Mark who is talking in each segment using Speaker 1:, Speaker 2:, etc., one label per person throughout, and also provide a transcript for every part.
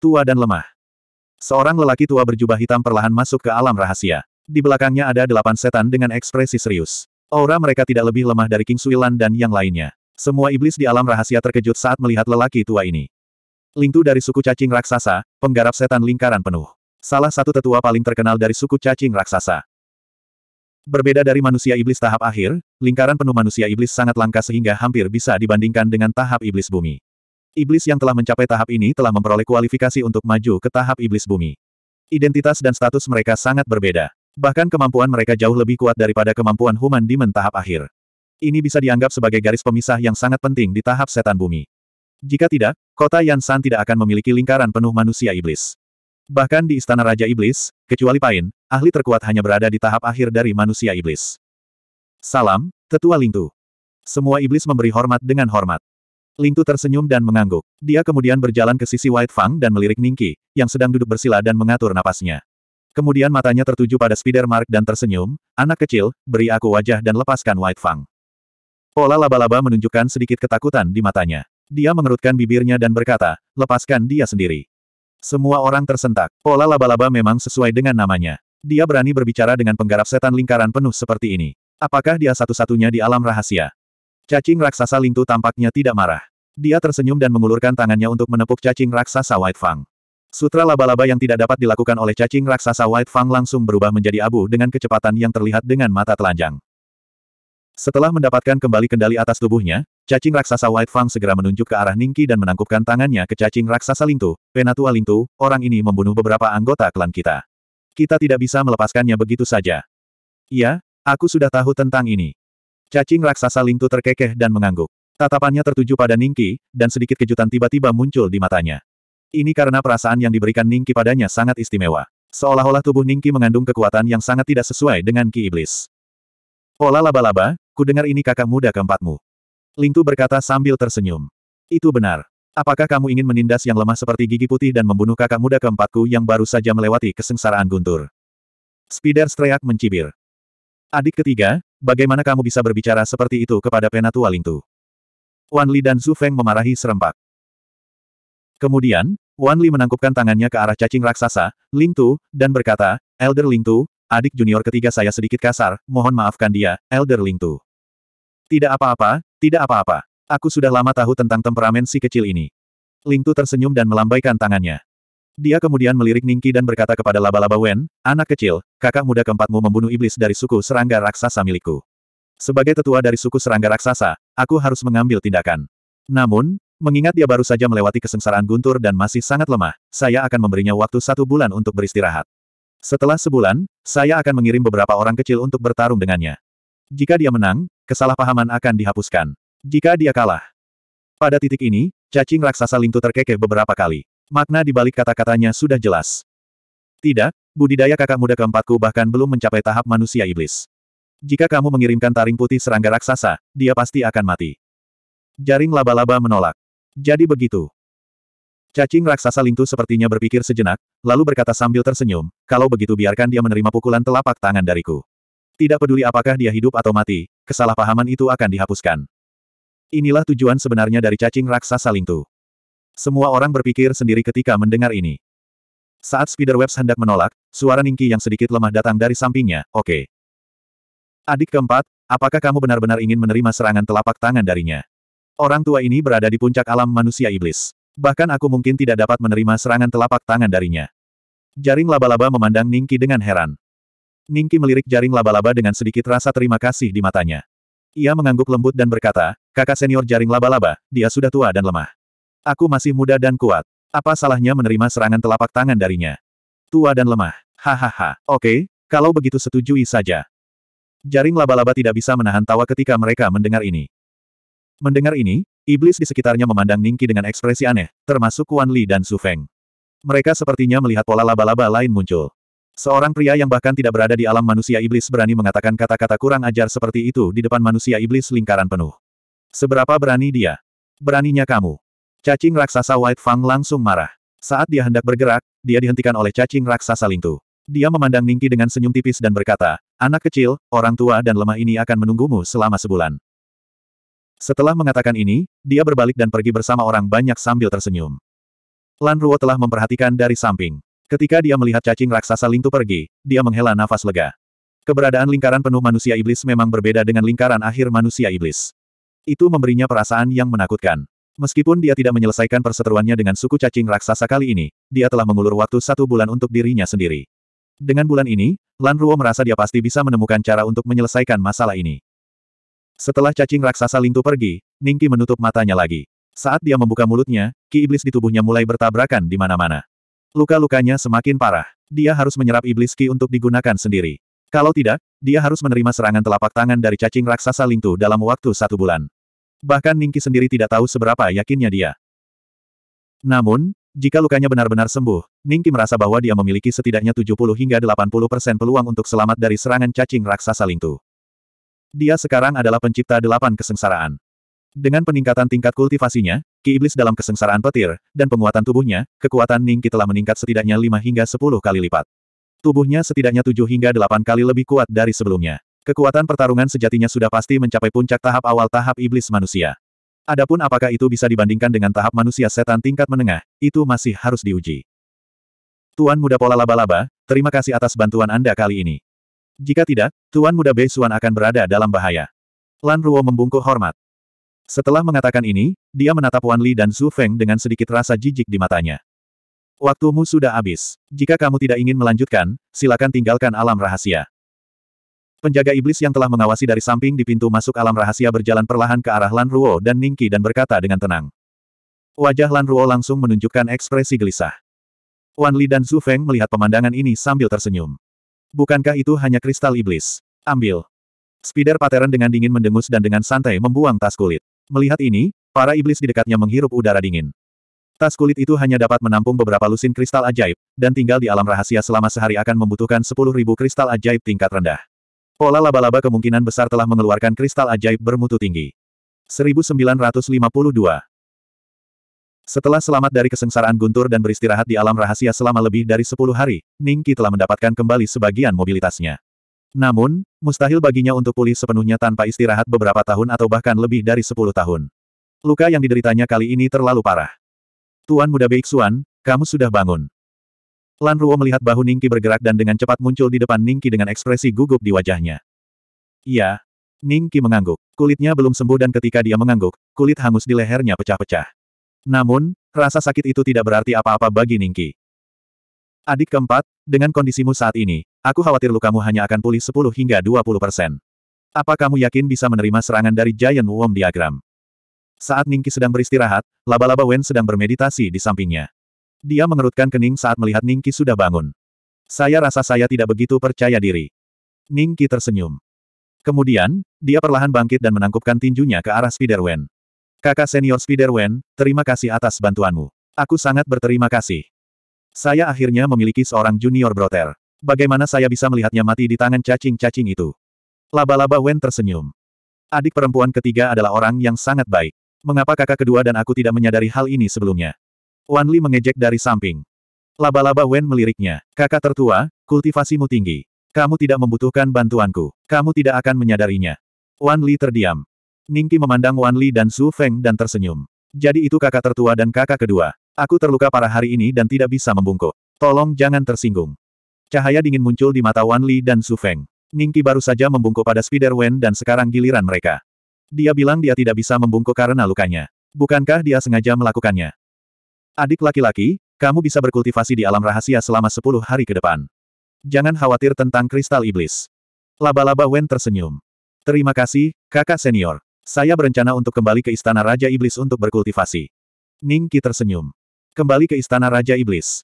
Speaker 1: tua dan lemah. Seorang lelaki tua berjubah hitam perlahan masuk ke alam rahasia. Di belakangnya ada delapan setan dengan ekspresi serius. Aura mereka tidak lebih lemah dari King Suilan dan yang lainnya. Semua iblis di alam rahasia terkejut saat melihat lelaki tua ini. Lingtu dari suku cacing raksasa, penggarap setan lingkaran penuh. Salah satu tetua paling terkenal dari suku cacing raksasa. Berbeda dari manusia iblis tahap akhir, lingkaran penuh manusia iblis sangat langka sehingga hampir bisa dibandingkan dengan tahap iblis bumi. Iblis yang telah mencapai tahap ini telah memperoleh kualifikasi untuk maju ke tahap iblis bumi. Identitas dan status mereka sangat berbeda. Bahkan kemampuan mereka jauh lebih kuat daripada kemampuan human demon tahap akhir. Ini bisa dianggap sebagai garis pemisah yang sangat penting di tahap setan bumi. Jika tidak, kota Yansan tidak akan memiliki lingkaran penuh manusia iblis. Bahkan di Istana Raja Iblis, kecuali Pain, ahli terkuat hanya berada di tahap akhir dari manusia iblis. Salam, Tetua Lingtu. Semua iblis memberi hormat dengan hormat. Lingtu tersenyum dan mengangguk. Dia kemudian berjalan ke sisi White Fang dan melirik Ningki, yang sedang duduk bersila dan mengatur napasnya. Kemudian matanya tertuju pada Spider Mark dan tersenyum, anak kecil, beri aku wajah dan lepaskan White Fang. Pola laba-laba menunjukkan sedikit ketakutan di matanya. Dia mengerutkan bibirnya dan berkata, lepaskan dia sendiri. Semua orang tersentak. Pola laba-laba memang sesuai dengan namanya. Dia berani berbicara dengan penggarap setan lingkaran penuh seperti ini. Apakah dia satu-satunya di alam rahasia? Cacing raksasa Lingtu tampaknya tidak marah. Dia tersenyum dan mengulurkan tangannya untuk menepuk cacing raksasa White Fang. Sutra laba-laba yang tidak dapat dilakukan oleh cacing raksasa White Fang langsung berubah menjadi abu dengan kecepatan yang terlihat dengan mata telanjang. Setelah mendapatkan kembali kendali atas tubuhnya, cacing raksasa White Fang segera menunjuk ke arah Ningki dan menangkupkan tangannya ke cacing raksasa Lingtu, Penatua Lingtu, orang ini membunuh beberapa anggota klan kita. Kita tidak bisa melepaskannya begitu saja. Iya, aku sudah tahu tentang ini. Cacing raksasa Lingtu terkekeh dan mengangguk. Tatapannya tertuju pada Ningki, dan sedikit kejutan tiba-tiba muncul di matanya. Ini karena perasaan yang diberikan Ningki padanya sangat istimewa. Seolah-olah tubuh Ningki mengandung kekuatan yang sangat tidak sesuai dengan Ki Iblis. Pola laba-laba, ku dengar ini kakak muda keempatmu. Lingtu berkata sambil tersenyum. Itu benar. Apakah kamu ingin menindas yang lemah seperti gigi putih dan membunuh kakak muda keempatku yang baru saja melewati kesengsaraan guntur? Spider Streak mencibir. Adik ketiga, Bagaimana kamu bisa berbicara seperti itu kepada penatua Lingtu? Wan Li dan Zhu Feng memarahi serempak. Kemudian, Wan Li menangkupkan tangannya ke arah cacing raksasa, Lingtu, dan berkata, Elder Lingtu, adik junior ketiga saya sedikit kasar, mohon maafkan dia, Elder Lingtu. Tidak apa-apa, tidak apa-apa. Aku sudah lama tahu tentang temperamen si kecil ini. Lingtu tersenyum dan melambaikan tangannya. Dia kemudian melirik Ningki dan berkata kepada laba-laba Wen, anak kecil, kakak muda keempatmu membunuh iblis dari suku serangga raksasa milikku. Sebagai tetua dari suku serangga raksasa, aku harus mengambil tindakan. Namun, mengingat dia baru saja melewati kesengsaraan guntur dan masih sangat lemah, saya akan memberinya waktu satu bulan untuk beristirahat. Setelah sebulan, saya akan mengirim beberapa orang kecil untuk bertarung dengannya. Jika dia menang, kesalahpahaman akan dihapuskan. Jika dia kalah. Pada titik ini, cacing raksasa Lingtu terkekeh beberapa kali. Makna di balik kata-katanya sudah jelas. Tidak, budidaya kakak muda keempatku bahkan belum mencapai tahap manusia iblis. Jika kamu mengirimkan taring putih serangga raksasa, dia pasti akan mati. Jaring laba-laba menolak. Jadi begitu. Cacing raksasa lintu sepertinya berpikir sejenak, lalu berkata sambil tersenyum, kalau begitu biarkan dia menerima pukulan telapak tangan dariku. Tidak peduli apakah dia hidup atau mati, kesalahpahaman itu akan dihapuskan. Inilah tujuan sebenarnya dari cacing raksasa lintu. Semua orang berpikir sendiri ketika mendengar ini. Saat Spiderwebs hendak menolak, suara Ningki yang sedikit lemah datang dari sampingnya, oke. Okay. Adik keempat, apakah kamu benar-benar ingin menerima serangan telapak tangan darinya? Orang tua ini berada di puncak alam manusia iblis. Bahkan aku mungkin tidak dapat menerima serangan telapak tangan darinya. Jaring laba-laba memandang Ningki dengan heran. Ningki melirik jaring laba-laba dengan sedikit rasa terima kasih di matanya. Ia mengangguk lembut dan berkata, kakak senior jaring laba-laba, dia sudah tua dan lemah. Aku masih muda dan kuat. Apa salahnya menerima serangan telapak tangan darinya? Tua dan lemah. Hahaha. Oke, kalau begitu setujui saja. Jaring laba-laba tidak bisa menahan tawa ketika mereka mendengar ini. Mendengar ini, iblis di sekitarnya memandang Ningki dengan ekspresi aneh, termasuk Kuan Li dan Su Feng. Mereka sepertinya melihat pola laba-laba lain muncul. Seorang pria yang bahkan tidak berada di alam manusia iblis berani mengatakan kata-kata kurang ajar seperti itu di depan manusia iblis lingkaran penuh. Seberapa berani dia? Beraninya kamu. Cacing raksasa White Fang langsung marah. Saat dia hendak bergerak, dia dihentikan oleh cacing raksasa Lingtu. Dia memandang Ningki dengan senyum tipis dan berkata, Anak kecil, orang tua dan lemah ini akan menunggumu selama sebulan. Setelah mengatakan ini, dia berbalik dan pergi bersama orang banyak sambil tersenyum. Lan Ruo telah memperhatikan dari samping. Ketika dia melihat cacing raksasa Lingtu pergi, dia menghela nafas lega. Keberadaan lingkaran penuh manusia iblis memang berbeda dengan lingkaran akhir manusia iblis. Itu memberinya perasaan yang menakutkan. Meskipun dia tidak menyelesaikan perseteruannya dengan suku cacing raksasa kali ini, dia telah mengulur waktu satu bulan untuk dirinya sendiri. Dengan bulan ini, Lan Ruo merasa dia pasti bisa menemukan cara untuk menyelesaikan masalah ini. Setelah cacing raksasa Lingtu pergi, Ningki menutup matanya lagi. Saat dia membuka mulutnya, ki iblis di tubuhnya mulai bertabrakan di mana-mana. Luka-lukanya semakin parah. Dia harus menyerap iblis ki untuk digunakan sendiri. Kalau tidak, dia harus menerima serangan telapak tangan dari cacing raksasa Lingtu dalam waktu satu bulan. Bahkan Ningki sendiri tidak tahu seberapa yakinnya dia. Namun, jika lukanya benar-benar sembuh, Ningki merasa bahwa dia memiliki setidaknya 70 hingga 80 persen peluang untuk selamat dari serangan cacing raksasa Lingtu. Dia sekarang adalah pencipta delapan kesengsaraan. Dengan peningkatan tingkat kultivasinya, ki iblis dalam kesengsaraan petir, dan penguatan tubuhnya, kekuatan Ningki telah meningkat setidaknya 5 hingga 10 kali lipat. Tubuhnya setidaknya 7 hingga 8 kali lebih kuat dari sebelumnya. Kekuatan pertarungan sejatinya sudah pasti mencapai puncak tahap awal tahap iblis manusia. Adapun apakah itu bisa dibandingkan dengan tahap manusia setan tingkat menengah, itu masih harus diuji. Tuan Muda Pola Laba-Laba, terima kasih atas bantuan Anda kali ini. Jika tidak, Tuan Muda Beisuan akan berada dalam bahaya. Lan Ruo membungkuk hormat. Setelah mengatakan ini, dia menatap Wan Li dan Zhu Feng dengan sedikit rasa jijik di matanya. Waktumu sudah habis. Jika kamu tidak ingin melanjutkan, silakan tinggalkan alam rahasia. Penjaga iblis yang telah mengawasi dari samping di pintu masuk alam rahasia berjalan perlahan ke arah Lan Ruo dan Ningki dan berkata dengan tenang. Wajah Lan Ruo langsung menunjukkan ekspresi gelisah. Wan Li dan Zhu Feng melihat pemandangan ini sambil tersenyum. Bukankah itu hanya kristal iblis? Ambil. Spider Pateran dengan dingin mendengus dan dengan santai membuang tas kulit. Melihat ini, para iblis di dekatnya menghirup udara dingin. Tas kulit itu hanya dapat menampung beberapa lusin kristal ajaib, dan tinggal di alam rahasia selama sehari akan membutuhkan 10.000 kristal ajaib tingkat rendah. Pola laba-laba kemungkinan besar telah mengeluarkan kristal ajaib bermutu tinggi. 1952 Setelah selamat dari kesengsaraan guntur dan beristirahat di alam rahasia selama lebih dari 10 hari, Ningki telah mendapatkan kembali sebagian mobilitasnya. Namun, mustahil baginya untuk pulih sepenuhnya tanpa istirahat beberapa tahun atau bahkan lebih dari 10 tahun. Luka yang dideritanya kali ini terlalu parah. Tuan muda Beiksuan, kamu sudah bangun. Lan Ruo melihat bahu Ningki bergerak dan dengan cepat muncul di depan Ningki dengan ekspresi gugup di wajahnya. Iya. Ningki mengangguk. Kulitnya belum sembuh dan ketika dia mengangguk, kulit hangus di lehernya pecah-pecah. Namun, rasa sakit itu tidak berarti apa-apa bagi Ningki. Adik keempat, dengan kondisimu saat ini, aku khawatir lukamu hanya akan pulih 10 hingga 20 persen. Apa kamu yakin bisa menerima serangan dari Giant Worm Diagram? Saat Ningki sedang beristirahat, laba-laba Wen sedang bermeditasi di sampingnya. Dia mengerutkan kening saat melihat Ningki sudah bangun. Saya rasa saya tidak begitu percaya diri. Ningki tersenyum. Kemudian, dia perlahan bangkit dan menangkupkan tinjunya ke arah Spiderwen. Kakak senior Spiderwen, terima kasih atas bantuanmu. Aku sangat berterima kasih. Saya akhirnya memiliki seorang junior broter. Bagaimana saya bisa melihatnya mati di tangan cacing-cacing itu? Laba-laba Wen tersenyum. Adik perempuan ketiga adalah orang yang sangat baik. Mengapa kakak kedua dan aku tidak menyadari hal ini sebelumnya? Wan Li mengejek dari samping. Laba-laba Wen meliriknya. Kakak tertua, kultivasimu tinggi. Kamu tidak membutuhkan bantuanku. Kamu tidak akan menyadarinya. Wan Li terdiam. Ningki memandang Wan Li dan Su Feng dan tersenyum. Jadi itu kakak tertua dan kakak kedua. Aku terluka parah hari ini dan tidak bisa membungkuk. Tolong jangan tersinggung. Cahaya dingin muncul di mata Wan Li dan Su Feng. Ningki baru saja membungkuk pada Spider Wen dan sekarang giliran mereka. Dia bilang dia tidak bisa membungkuk karena lukanya. Bukankah dia sengaja melakukannya? Adik laki-laki, kamu bisa berkultivasi di alam rahasia selama sepuluh hari ke depan. Jangan khawatir tentang kristal iblis. Laba-laba Wen tersenyum. Terima kasih, kakak senior. Saya berencana untuk kembali ke Istana Raja Iblis untuk berkultivasi. Ningki tersenyum. Kembali ke Istana Raja Iblis.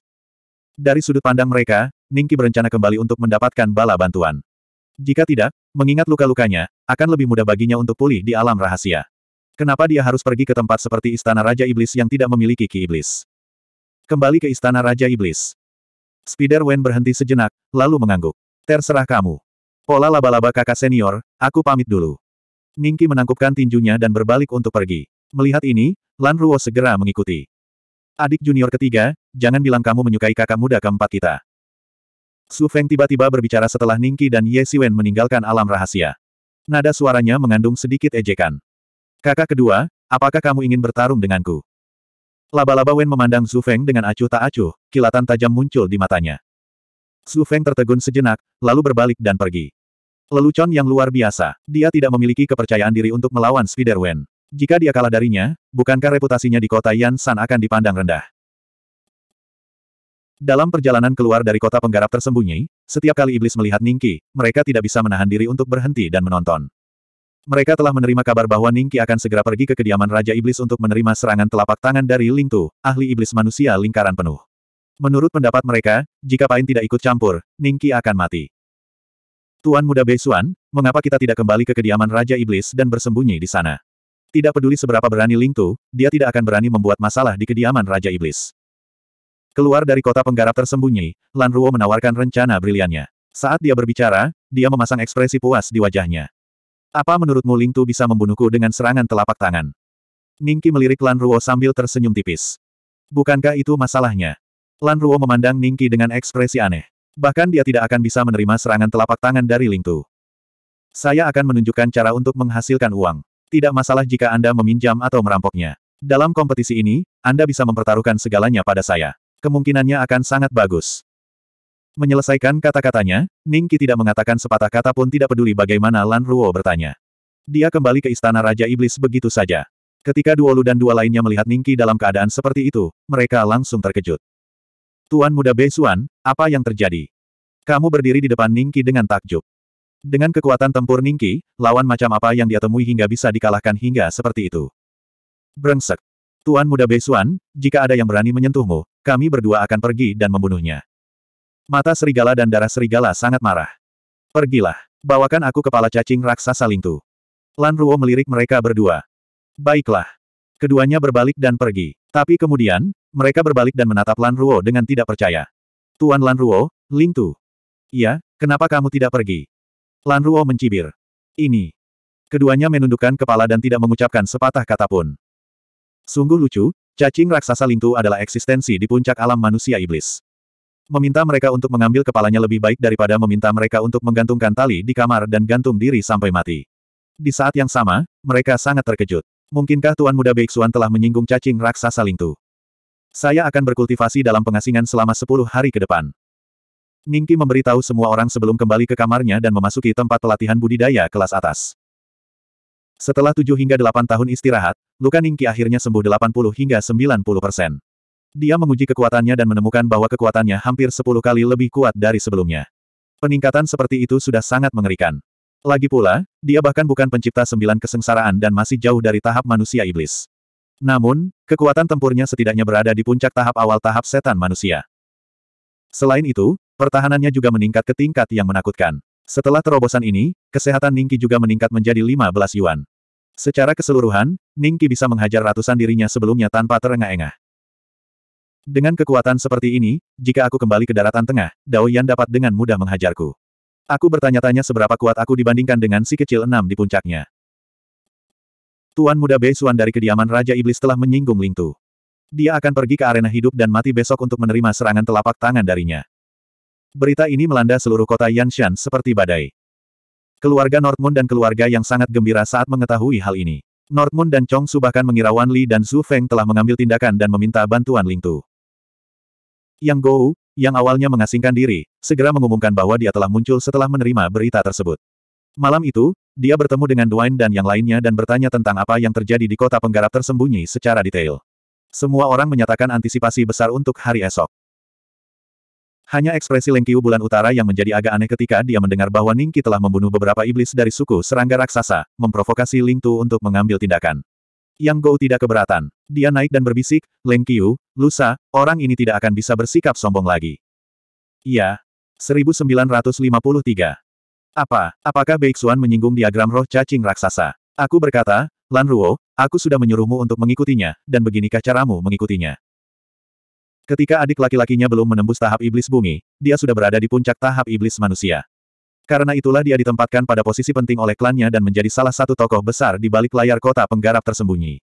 Speaker 1: Dari sudut pandang mereka, Ningki berencana kembali untuk mendapatkan bala bantuan. Jika tidak, mengingat luka-lukanya, akan lebih mudah baginya untuk pulih di alam rahasia. Kenapa dia harus pergi ke tempat seperti Istana Raja Iblis yang tidak memiliki Ki Iblis? Kembali ke Istana Raja Iblis. Spider Wen berhenti sejenak, lalu mengangguk. Terserah kamu. Pola laba-laba kakak senior, aku pamit dulu. Ningki menangkupkan tinjunya dan berbalik untuk pergi. Melihat ini, Lan Ruo segera mengikuti. Adik junior ketiga, jangan bilang kamu menyukai kakak muda keempat kita. Su Feng tiba-tiba berbicara setelah Ningki dan Ye Siwen meninggalkan alam rahasia. Nada suaranya mengandung sedikit ejekan. Kakak kedua, apakah kamu ingin bertarung denganku? Laba-laba Wen memandang Su Feng dengan acuh tak acuh, kilatan tajam muncul di matanya. Su Feng tertegun sejenak, lalu berbalik dan pergi. Lelucon yang luar biasa, dia tidak memiliki kepercayaan diri untuk melawan Spider Wen. Jika dia kalah darinya, bukankah reputasinya di kota Yan San akan dipandang rendah? Dalam perjalanan keluar dari kota penggarap tersembunyi, setiap kali iblis melihat Ningki, mereka tidak bisa menahan diri untuk berhenti dan menonton. Mereka telah menerima kabar bahwa Ningki akan segera pergi ke kediaman Raja Iblis untuk menerima serangan telapak tangan dari Ling Tu, ahli iblis manusia lingkaran penuh. Menurut pendapat mereka, jika Pain tidak ikut campur, Ningki akan mati. Tuan Muda Beisuan, mengapa kita tidak kembali ke kediaman Raja Iblis dan bersembunyi di sana? Tidak peduli seberapa berani Ling Tu, dia tidak akan berani membuat masalah di kediaman Raja Iblis. Keluar dari kota penggarap tersembunyi, Lan Ruo menawarkan rencana briliannya. Saat dia berbicara, dia memasang ekspresi puas di wajahnya. Apa menurutmu Ling Tu bisa membunuhku dengan serangan telapak tangan? Ningki melirik Lan Ruo sambil tersenyum tipis. Bukankah itu masalahnya? Lan Ruo memandang Ningki dengan ekspresi aneh. Bahkan dia tidak akan bisa menerima serangan telapak tangan dari Ling Tu. Saya akan menunjukkan cara untuk menghasilkan uang. Tidak masalah jika Anda meminjam atau merampoknya. Dalam kompetisi ini, Anda bisa mempertaruhkan segalanya pada saya. Kemungkinannya akan sangat bagus. Menyelesaikan kata-katanya, Ningki tidak mengatakan sepatah kata pun tidak peduli bagaimana Lan Ruo bertanya. Dia kembali ke istana Raja Iblis begitu saja. Ketika Duolu dan dua lainnya melihat Ningki dalam keadaan seperti itu, mereka langsung terkejut. Tuan muda Beisuan, apa yang terjadi? Kamu berdiri di depan Ningki dengan takjub. Dengan kekuatan tempur Ningki, lawan macam apa yang dia temui hingga bisa dikalahkan hingga seperti itu. Brengsek. Tuan muda Beisuan, jika ada yang berani menyentuhmu, kami berdua akan pergi dan membunuhnya. Mata serigala dan darah serigala sangat marah. Pergilah. Bawakan aku kepala cacing raksasa Lingtu. Lan Ruo melirik mereka berdua. Baiklah. Keduanya berbalik dan pergi. Tapi kemudian, mereka berbalik dan menatap Lan Ruo dengan tidak percaya. Tuan Lan Ruo, Lingtu. Iya, kenapa kamu tidak pergi? Lan Ruo mencibir. Ini. Keduanya menundukkan kepala dan tidak mengucapkan sepatah kata pun. Sungguh lucu, cacing raksasa Lingtu adalah eksistensi di puncak alam manusia iblis. Meminta mereka untuk mengambil kepalanya lebih baik daripada meminta mereka untuk menggantungkan tali di kamar dan gantung diri sampai mati. Di saat yang sama, mereka sangat terkejut. Mungkinkah Tuan Muda Beiksuan telah menyinggung cacing raksasa Lingtu? Saya akan berkultivasi dalam pengasingan selama sepuluh hari ke depan. Ningki memberitahu semua orang sebelum kembali ke kamarnya dan memasuki tempat pelatihan budidaya kelas atas. Setelah 7 hingga 8 tahun istirahat, luka Ningki akhirnya sembuh 80 hingga 90 persen. Dia menguji kekuatannya dan menemukan bahwa kekuatannya hampir sepuluh kali lebih kuat dari sebelumnya. Peningkatan seperti itu sudah sangat mengerikan. Lagi pula, dia bahkan bukan pencipta sembilan kesengsaraan dan masih jauh dari tahap manusia iblis. Namun, kekuatan tempurnya setidaknya berada di puncak tahap awal tahap setan manusia. Selain itu, pertahanannya juga meningkat ke tingkat yang menakutkan. Setelah terobosan ini, kesehatan Ningki juga meningkat menjadi 15 yuan. Secara keseluruhan, Ningki bisa menghajar ratusan dirinya sebelumnya tanpa terengah-engah. Dengan kekuatan seperti ini, jika aku kembali ke daratan tengah, Dao Yan dapat dengan mudah menghajarku. Aku bertanya-tanya seberapa kuat aku dibandingkan dengan si kecil enam di puncaknya. Tuan muda Bei Xuan dari kediaman Raja Iblis telah menyinggung Ling Tu. Dia akan pergi ke arena hidup dan mati besok untuk menerima serangan telapak tangan darinya. Berita ini melanda seluruh kota Yanshan seperti badai. Keluarga Northmoon dan keluarga yang sangat gembira saat mengetahui hal ini. Northmoon dan Chong Su bahkan mengira Wan Li dan Zhu Feng telah mengambil tindakan dan meminta bantuan Ling Tu. Yang Gou, yang awalnya mengasingkan diri, segera mengumumkan bahwa dia telah muncul setelah menerima berita tersebut. Malam itu, dia bertemu dengan Duane dan yang lainnya dan bertanya tentang apa yang terjadi di kota penggarap tersembunyi secara detail. Semua orang menyatakan antisipasi besar untuk hari esok. Hanya ekspresi Lengkiu bulan utara yang menjadi agak aneh ketika dia mendengar bahwa Ningki telah membunuh beberapa iblis dari suku serangga raksasa, memprovokasi Lingtu untuk mengambil tindakan. Yang Gou tidak keberatan. Dia naik dan berbisik, Leng Qiu, Lusa, orang ini tidak akan bisa bersikap sombong lagi. Iya. 1953. Apa, apakah Beixuan menyinggung diagram roh cacing raksasa? Aku berkata, Lan Ruo, aku sudah menyuruhmu untuk mengikutinya, dan beginikah caramu mengikutinya? Ketika adik laki-lakinya belum menembus tahap iblis bumi, dia sudah berada di puncak tahap iblis manusia. Karena itulah dia ditempatkan pada posisi penting oleh klannya dan menjadi salah satu tokoh besar di balik layar kota penggarap tersembunyi.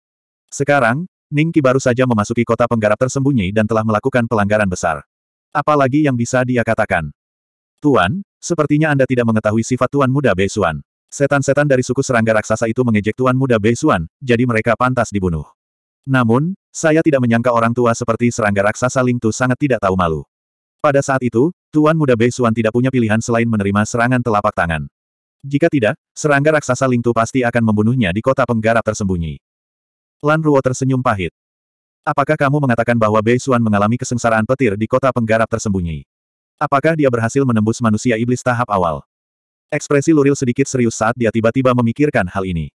Speaker 1: Sekarang, Ningki baru saja memasuki kota penggarap tersembunyi dan telah melakukan pelanggaran besar. Apalagi yang bisa dia katakan? Tuan, sepertinya Anda tidak mengetahui sifat Tuan Muda Beisuan. Setan-setan dari suku serangga raksasa itu mengejek Tuan Muda Beisuan, jadi mereka pantas dibunuh. Namun, saya tidak menyangka orang tua seperti serangga raksasa Lingtu sangat tidak tahu malu. Pada saat itu, Tuan muda Bei Xuan tidak punya pilihan selain menerima serangan telapak tangan. Jika tidak, serangga raksasa Lingtu pasti akan membunuhnya di kota penggarap tersembunyi. Lan Ruo tersenyum pahit. Apakah kamu mengatakan bahwa Bei Xuan mengalami kesengsaraan petir di kota penggarap tersembunyi? Apakah dia berhasil menembus manusia iblis tahap awal? Ekspresi Luril sedikit serius saat dia tiba-tiba memikirkan hal ini.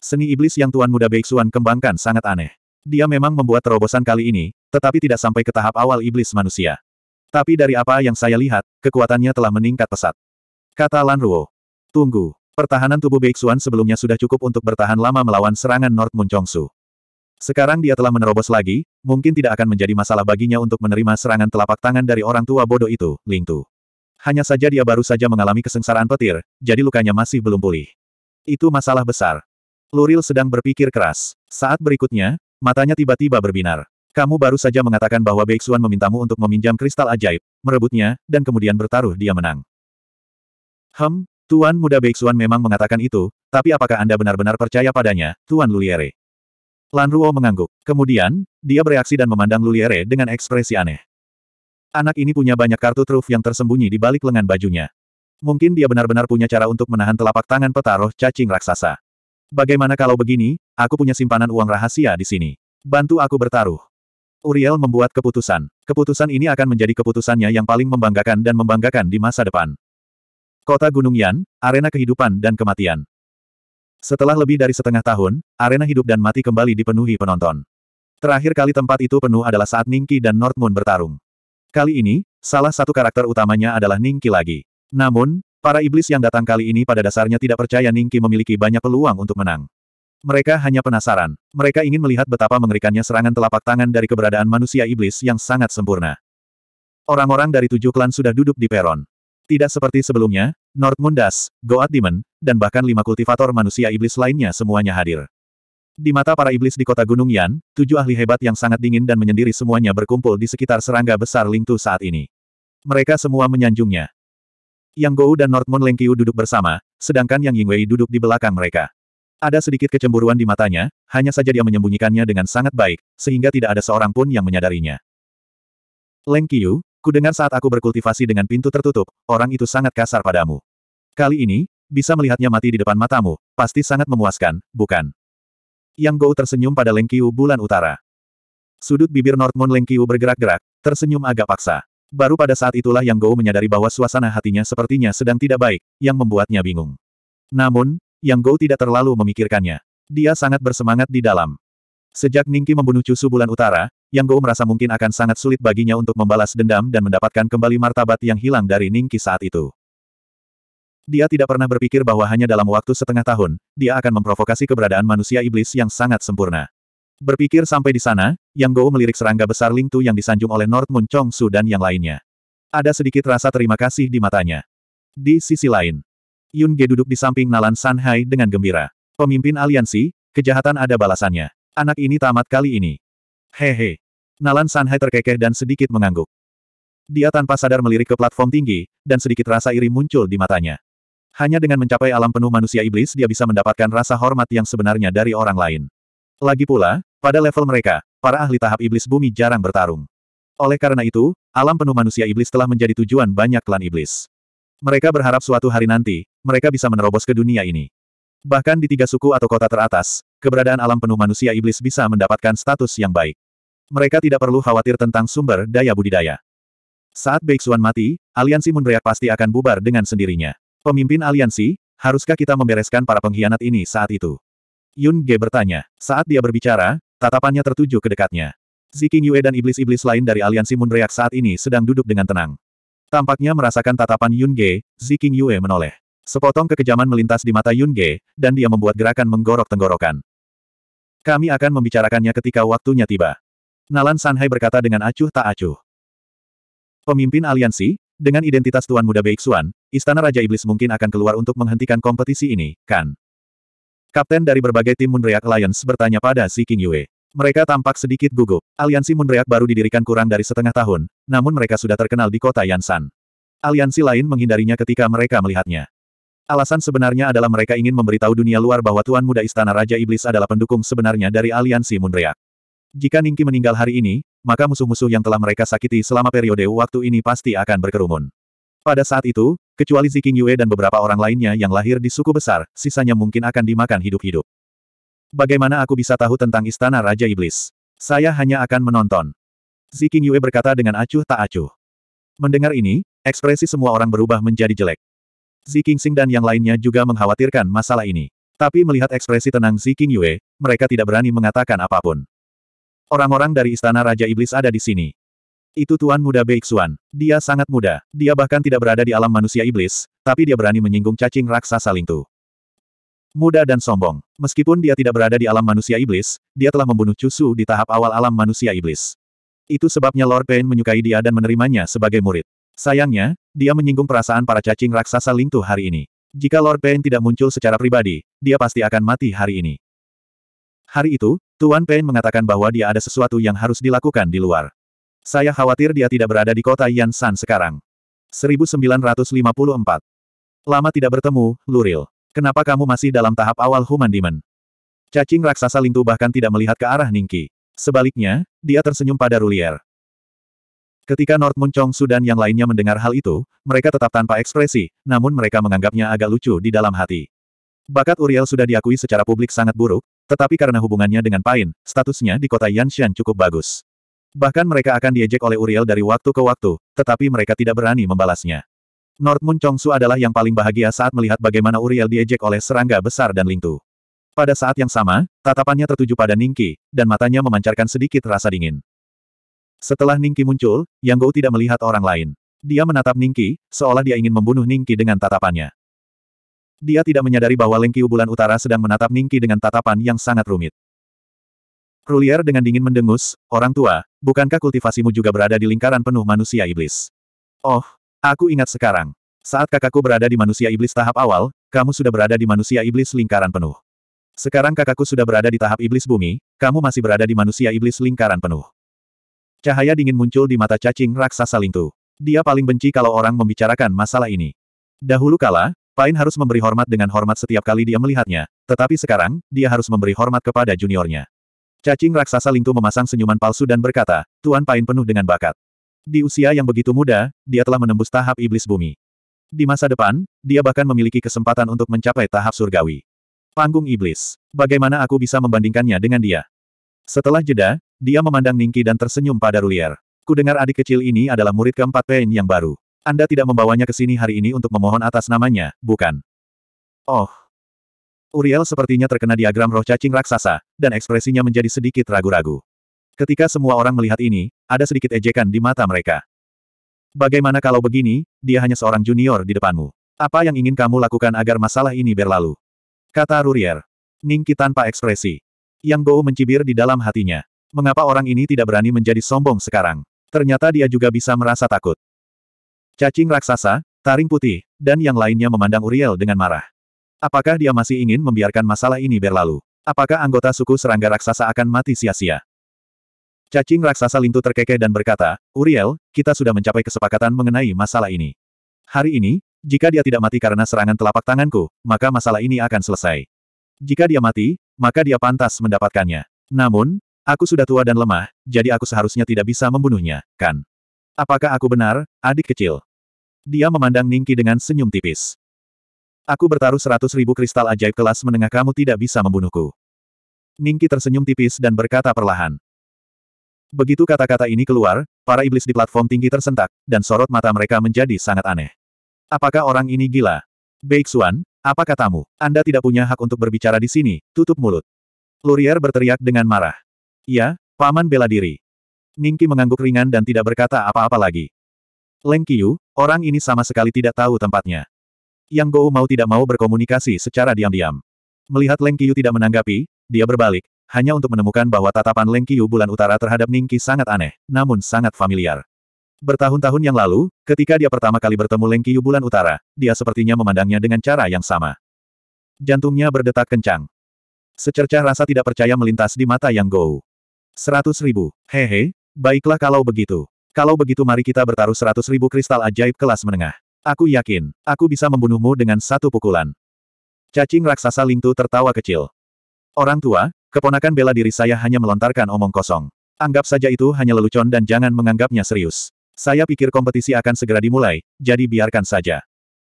Speaker 1: Seni iblis yang Tuan Muda Bei Xuan kembangkan sangat aneh. Dia memang membuat terobosan kali ini, tetapi tidak sampai ke tahap awal iblis manusia. Tapi dari apa yang saya lihat, kekuatannya telah meningkat pesat. Kata Lan Ruo. Tunggu. Pertahanan tubuh Beixuan sebelumnya sudah cukup untuk bertahan lama melawan serangan North Muncongsu. Sekarang dia telah menerobos lagi, mungkin tidak akan menjadi masalah baginya untuk menerima serangan telapak tangan dari orang tua bodoh itu, Ling Tu. Hanya saja dia baru saja mengalami kesengsaraan petir, jadi lukanya masih belum pulih. Itu masalah besar. Luril sedang berpikir keras. Saat berikutnya, matanya tiba-tiba berbinar. Kamu baru saja mengatakan bahwa Beixuan memintamu untuk meminjam kristal ajaib, merebutnya, dan kemudian bertaruh dia menang. Hem, Tuan Muda Beixuan memang mengatakan itu, tapi apakah Anda benar-benar percaya padanya, Tuan Luliere? Lan Ruo mengangguk. Kemudian, dia bereaksi dan memandang Luliere dengan ekspresi aneh. Anak ini punya banyak kartu truf yang tersembunyi di balik lengan bajunya. Mungkin dia benar-benar punya cara untuk menahan telapak tangan petaruh cacing raksasa. Bagaimana kalau begini, aku punya simpanan uang rahasia di sini. Bantu aku bertaruh. Uriel membuat keputusan. Keputusan ini akan menjadi keputusannya yang paling membanggakan dan membanggakan di masa depan. Kota Gunung Yan, arena kehidupan dan kematian. Setelah lebih dari setengah tahun, arena hidup dan mati kembali dipenuhi penonton. Terakhir kali tempat itu penuh adalah saat Ningki dan Northmoon bertarung. Kali ini, salah satu karakter utamanya adalah Ningki lagi. Namun, para iblis yang datang kali ini pada dasarnya tidak percaya Ningki memiliki banyak peluang untuk menang. Mereka hanya penasaran. Mereka ingin melihat betapa mengerikannya serangan telapak tangan dari keberadaan manusia iblis yang sangat sempurna. Orang-orang dari tujuh klan sudah duduk di peron. Tidak seperti sebelumnya, North Mundas, Goat Demon, dan bahkan lima kultivator manusia iblis lainnya semuanya hadir. Di mata para iblis di kota Gunung Yan, tujuh ahli hebat yang sangat dingin dan menyendiri semuanya berkumpul di sekitar serangga besar Lingtu saat ini. Mereka semua menyanjungnya. Yang Gou dan Nordmund Lengkiu duduk bersama, sedangkan Yang Yingwei duduk di belakang mereka. Ada sedikit kecemburuan di matanya, hanya saja dia menyembunyikannya dengan sangat baik, sehingga tidak ada seorang pun yang menyadarinya. Leng Qiyu, ku dengar saat aku berkultivasi dengan pintu tertutup, orang itu sangat kasar padamu. Kali ini, bisa melihatnya mati di depan matamu, pasti sangat memuaskan, bukan? Yang Gou tersenyum pada Leng Qiyu bulan utara. Sudut bibir North Moon Leng Qiyu bergerak-gerak, tersenyum agak paksa. Baru pada saat itulah Yang Gou menyadari bahwa suasana hatinya sepertinya sedang tidak baik, yang membuatnya bingung. Namun, yang Go tidak terlalu memikirkannya. Dia sangat bersemangat di dalam. Sejak Ningki membunuh Cusu Bulan Utara, Yang Go merasa mungkin akan sangat sulit baginya untuk membalas dendam dan mendapatkan kembali martabat yang hilang dari Ningki saat itu. Dia tidak pernah berpikir bahwa hanya dalam waktu setengah tahun, dia akan memprovokasi keberadaan manusia iblis yang sangat sempurna. Berpikir sampai di sana, Yang Go melirik serangga besar Ling Tu yang disanjung oleh North Moon Chong Su dan yang lainnya. Ada sedikit rasa terima kasih di matanya. Di sisi lain, Yun Ge duduk di samping Nalan Sanhai dengan gembira. Pemimpin aliansi, kejahatan ada balasannya. Anak ini tamat kali ini. Hehe. He. Nalan Sanhai terkekeh dan sedikit mengangguk. Dia tanpa sadar melirik ke platform tinggi, dan sedikit rasa iri muncul di matanya. Hanya dengan mencapai alam penuh manusia iblis dia bisa mendapatkan rasa hormat yang sebenarnya dari orang lain. Lagi pula, pada level mereka, para ahli tahap iblis bumi jarang bertarung. Oleh karena itu, alam penuh manusia iblis telah menjadi tujuan banyak klan iblis. Mereka berharap suatu hari nanti, mereka bisa menerobos ke dunia ini. Bahkan di tiga suku atau kota teratas, keberadaan alam penuh manusia iblis bisa mendapatkan status yang baik. Mereka tidak perlu khawatir tentang sumber daya budidaya. Saat Beixuan mati, aliansi Mundreak pasti akan bubar dengan sendirinya. Pemimpin aliansi, haruskah kita membereskan para pengkhianat ini saat itu? Yun Ge bertanya. Saat dia berbicara, tatapannya tertuju ke dekatnya. Ziking Yue dan iblis-iblis lain dari aliansi Mundreak saat ini sedang duduk dengan tenang. Tampaknya merasakan tatapan Yun Ge, Ziking Yue menoleh. Sepotong kekejaman melintas di mata Yun Ge, dan dia membuat gerakan menggorok tenggorokan. Kami akan membicarakannya ketika waktunya tiba. Nalan Sanhai berkata dengan acuh tak acuh. Pemimpin aliansi, dengan identitas Tuan Muda Beixuan, Istana Raja Iblis mungkin akan keluar untuk menghentikan kompetisi ini, kan? Kapten dari berbagai tim Munreak Alliance bertanya pada Ziking Yue. Mereka tampak sedikit gugup. Aliansi Mundreak baru didirikan kurang dari setengah tahun, namun mereka sudah terkenal di kota Yansan. Aliansi lain menghindarinya ketika mereka melihatnya. Alasan sebenarnya adalah mereka ingin memberitahu dunia luar bahwa Tuan Muda Istana Raja Iblis adalah pendukung sebenarnya dari aliansi Mundreak. Jika Ningki meninggal hari ini, maka musuh-musuh yang telah mereka sakiti selama periode waktu ini pasti akan berkerumun. Pada saat itu, kecuali Ziking Yue dan beberapa orang lainnya yang lahir di suku besar, sisanya mungkin akan dimakan hidup-hidup. Bagaimana aku bisa tahu tentang istana Raja Iblis? Saya hanya akan menonton. Ziking Yue berkata dengan acuh tak acuh. Mendengar ini, ekspresi semua orang berubah menjadi jelek. Ziking Sing dan yang lainnya juga mengkhawatirkan masalah ini. Tapi melihat ekspresi tenang Ziking Yue, mereka tidak berani mengatakan apapun. Orang-orang dari istana Raja Iblis ada di sini. Itu Tuan Muda Beixuan. Dia sangat muda. Dia bahkan tidak berada di alam manusia iblis, tapi dia berani menyinggung cacing raksasa Lingtu. Muda dan sombong. Meskipun dia tidak berada di alam manusia iblis, dia telah membunuh Chusu di tahap awal alam manusia iblis. Itu sebabnya Lord Pain menyukai dia dan menerimanya sebagai murid. Sayangnya, dia menyinggung perasaan para cacing raksasa Lingtu hari ini. Jika Lord Pain tidak muncul secara pribadi, dia pasti akan mati hari ini. Hari itu, Tuan Pain mengatakan bahwa dia ada sesuatu yang harus dilakukan di luar. Saya khawatir dia tidak berada di kota Yansan sekarang. 1954. Lama tidak bertemu, Luril. Kenapa kamu masih dalam tahap awal Human Demon? Cacing raksasa Lingtu bahkan tidak melihat ke arah Ningki. Sebaliknya, dia tersenyum pada Rulier. Ketika North Moon Chong Sudan yang lainnya mendengar hal itu, mereka tetap tanpa ekspresi, namun mereka menganggapnya agak lucu di dalam hati. Bakat Uriel sudah diakui secara publik sangat buruk, tetapi karena hubungannya dengan Pain, statusnya di kota Yanshan cukup bagus. Bahkan mereka akan diejek oleh Uriel dari waktu ke waktu, tetapi mereka tidak berani membalasnya. Nordmun Chongsu adalah yang paling bahagia saat melihat bagaimana Uriel diejek oleh serangga besar dan Lingtu. Pada saat yang sama, tatapannya tertuju pada Ningki, dan matanya memancarkan sedikit rasa dingin. Setelah Ningki muncul, Yang Gou tidak melihat orang lain. Dia menatap Ningki, seolah dia ingin membunuh Ningki dengan tatapannya. Dia tidak menyadari bahwa Lengki bulan utara sedang menatap Ningki dengan tatapan yang sangat rumit. Rulier dengan dingin mendengus, orang tua, bukankah kultivasimu juga berada di lingkaran penuh manusia iblis? Oh, Aku ingat sekarang. Saat kakakku berada di manusia iblis tahap awal, kamu sudah berada di manusia iblis lingkaran penuh. Sekarang kakakku sudah berada di tahap iblis bumi, kamu masih berada di manusia iblis lingkaran penuh. Cahaya dingin muncul di mata cacing raksasa Lingtu. Dia paling benci kalau orang membicarakan masalah ini. Dahulu kala, Pain harus memberi hormat dengan hormat setiap kali dia melihatnya, tetapi sekarang, dia harus memberi hormat kepada juniornya. Cacing raksasa Lingtu memasang senyuman palsu dan berkata, Tuan Pain penuh dengan bakat. Di usia yang begitu muda, dia telah menembus tahap iblis bumi. Di masa depan, dia bahkan memiliki kesempatan untuk mencapai tahap surgawi. Panggung iblis. Bagaimana aku bisa membandingkannya dengan dia? Setelah jeda, dia memandang Ningki dan tersenyum pada Rulier. Kudengar adik kecil ini adalah murid keempat Pain yang baru. Anda tidak membawanya ke sini hari ini untuk memohon atas namanya, bukan? Oh. Uriel sepertinya terkena diagram roh cacing raksasa, dan ekspresinya menjadi sedikit ragu-ragu. Ketika semua orang melihat ini, ada sedikit ejekan di mata mereka. Bagaimana kalau begini, dia hanya seorang junior di depanmu. Apa yang ingin kamu lakukan agar masalah ini berlalu? Kata Rurier. Ningki tanpa ekspresi. Yang Gou mencibir di dalam hatinya. Mengapa orang ini tidak berani menjadi sombong sekarang? Ternyata dia juga bisa merasa takut. Cacing raksasa, taring putih, dan yang lainnya memandang Uriel dengan marah. Apakah dia masih ingin membiarkan masalah ini berlalu? Apakah anggota suku serangga raksasa akan mati sia-sia? Cacing raksasa lintu terkekeh dan berkata, Uriel, kita sudah mencapai kesepakatan mengenai masalah ini. Hari ini, jika dia tidak mati karena serangan telapak tanganku, maka masalah ini akan selesai. Jika dia mati, maka dia pantas mendapatkannya. Namun, aku sudah tua dan lemah, jadi aku seharusnya tidak bisa membunuhnya, kan? Apakah aku benar, adik kecil? Dia memandang Ningki dengan senyum tipis. Aku bertaruh seratus ribu kristal ajaib kelas menengah kamu tidak bisa membunuhku. Ningki tersenyum tipis dan berkata perlahan. Begitu kata-kata ini keluar, para iblis di platform tinggi tersentak, dan sorot mata mereka menjadi sangat aneh. Apakah orang ini gila? Beixuan, apa katamu? Anda tidak punya hak untuk berbicara di sini, tutup mulut. Lurier berteriak dengan marah. Ya, paman bela diri. Ningki mengangguk ringan dan tidak berkata apa-apa lagi. Leng Qiyu, orang ini sama sekali tidak tahu tempatnya. Yang Gou mau tidak mau berkomunikasi secara diam-diam. Melihat Leng Qiyu tidak menanggapi, dia berbalik, hanya untuk menemukan bahwa tatapan Leng Qiu bulan utara terhadap Ning Qi sangat aneh, namun sangat familiar. Bertahun-tahun yang lalu, ketika dia pertama kali bertemu Leng Qiu bulan utara, dia sepertinya memandangnya dengan cara yang sama. Jantungnya berdetak kencang. Secercah rasa tidak percaya melintas di mata Yang Gou. Seratus ribu. Hehe, baiklah kalau begitu. Kalau begitu mari kita bertaruh seratus ribu kristal ajaib kelas menengah. Aku yakin, aku bisa membunuhmu dengan satu pukulan. Cacing raksasa Lingtu tertawa kecil. Orang tua, Keponakan bela diri saya hanya melontarkan omong kosong. Anggap saja itu hanya lelucon dan jangan menganggapnya serius. Saya pikir kompetisi akan segera dimulai, jadi biarkan saja.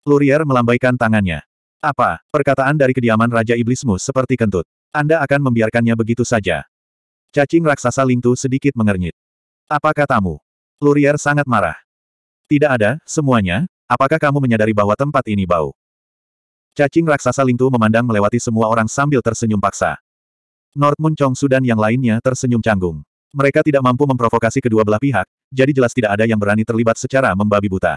Speaker 1: Lurier melambaikan tangannya. Apa, perkataan dari kediaman Raja Iblismu seperti kentut. Anda akan membiarkannya begitu saja. Cacing raksasa Lingtu sedikit mengernyit. Apa katamu? Lurier sangat marah. Tidak ada, semuanya, apakah kamu menyadari bahwa tempat ini bau? Cacing raksasa Lingtu memandang melewati semua orang sambil tersenyum paksa. Mun Chong Sudan yang lainnya tersenyum canggung. Mereka tidak mampu memprovokasi kedua belah pihak, jadi jelas tidak ada yang berani terlibat secara membabi buta.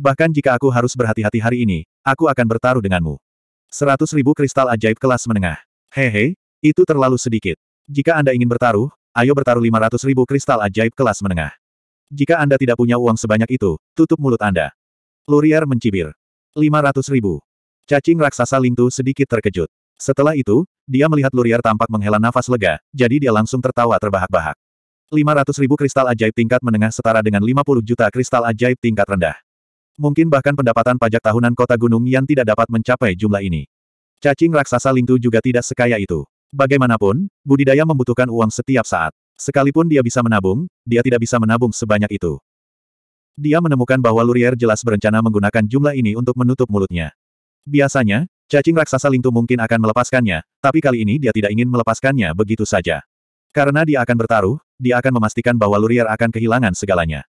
Speaker 1: Bahkan jika aku harus berhati-hati hari ini, aku akan bertaruh denganmu. Seratus ribu kristal ajaib kelas menengah. Hehe, itu terlalu sedikit. Jika Anda ingin bertaruh, ayo bertaruh lima ratus ribu kristal ajaib kelas menengah. Jika Anda tidak punya uang sebanyak itu, tutup mulut Anda. Lurier mencibir. Lima ratus ribu. Cacing raksasa Lingtu sedikit terkejut. Setelah itu, dia melihat Lurier tampak menghela nafas lega, jadi dia langsung tertawa terbahak-bahak. 500.000 kristal ajaib tingkat menengah setara dengan 50 juta kristal ajaib tingkat rendah. Mungkin bahkan pendapatan pajak tahunan kota gunung yang tidak dapat mencapai jumlah ini. Cacing raksasa Lingtu juga tidak sekaya itu. Bagaimanapun, budidaya membutuhkan uang setiap saat. Sekalipun dia bisa menabung, dia tidak bisa menabung sebanyak itu. Dia menemukan bahwa Lurier jelas berencana menggunakan jumlah ini untuk menutup mulutnya. Biasanya, Cacing raksasa Lingtu mungkin akan melepaskannya, tapi kali ini dia tidak ingin melepaskannya begitu saja. Karena dia akan bertaruh, dia akan memastikan bahwa Lurier akan kehilangan segalanya.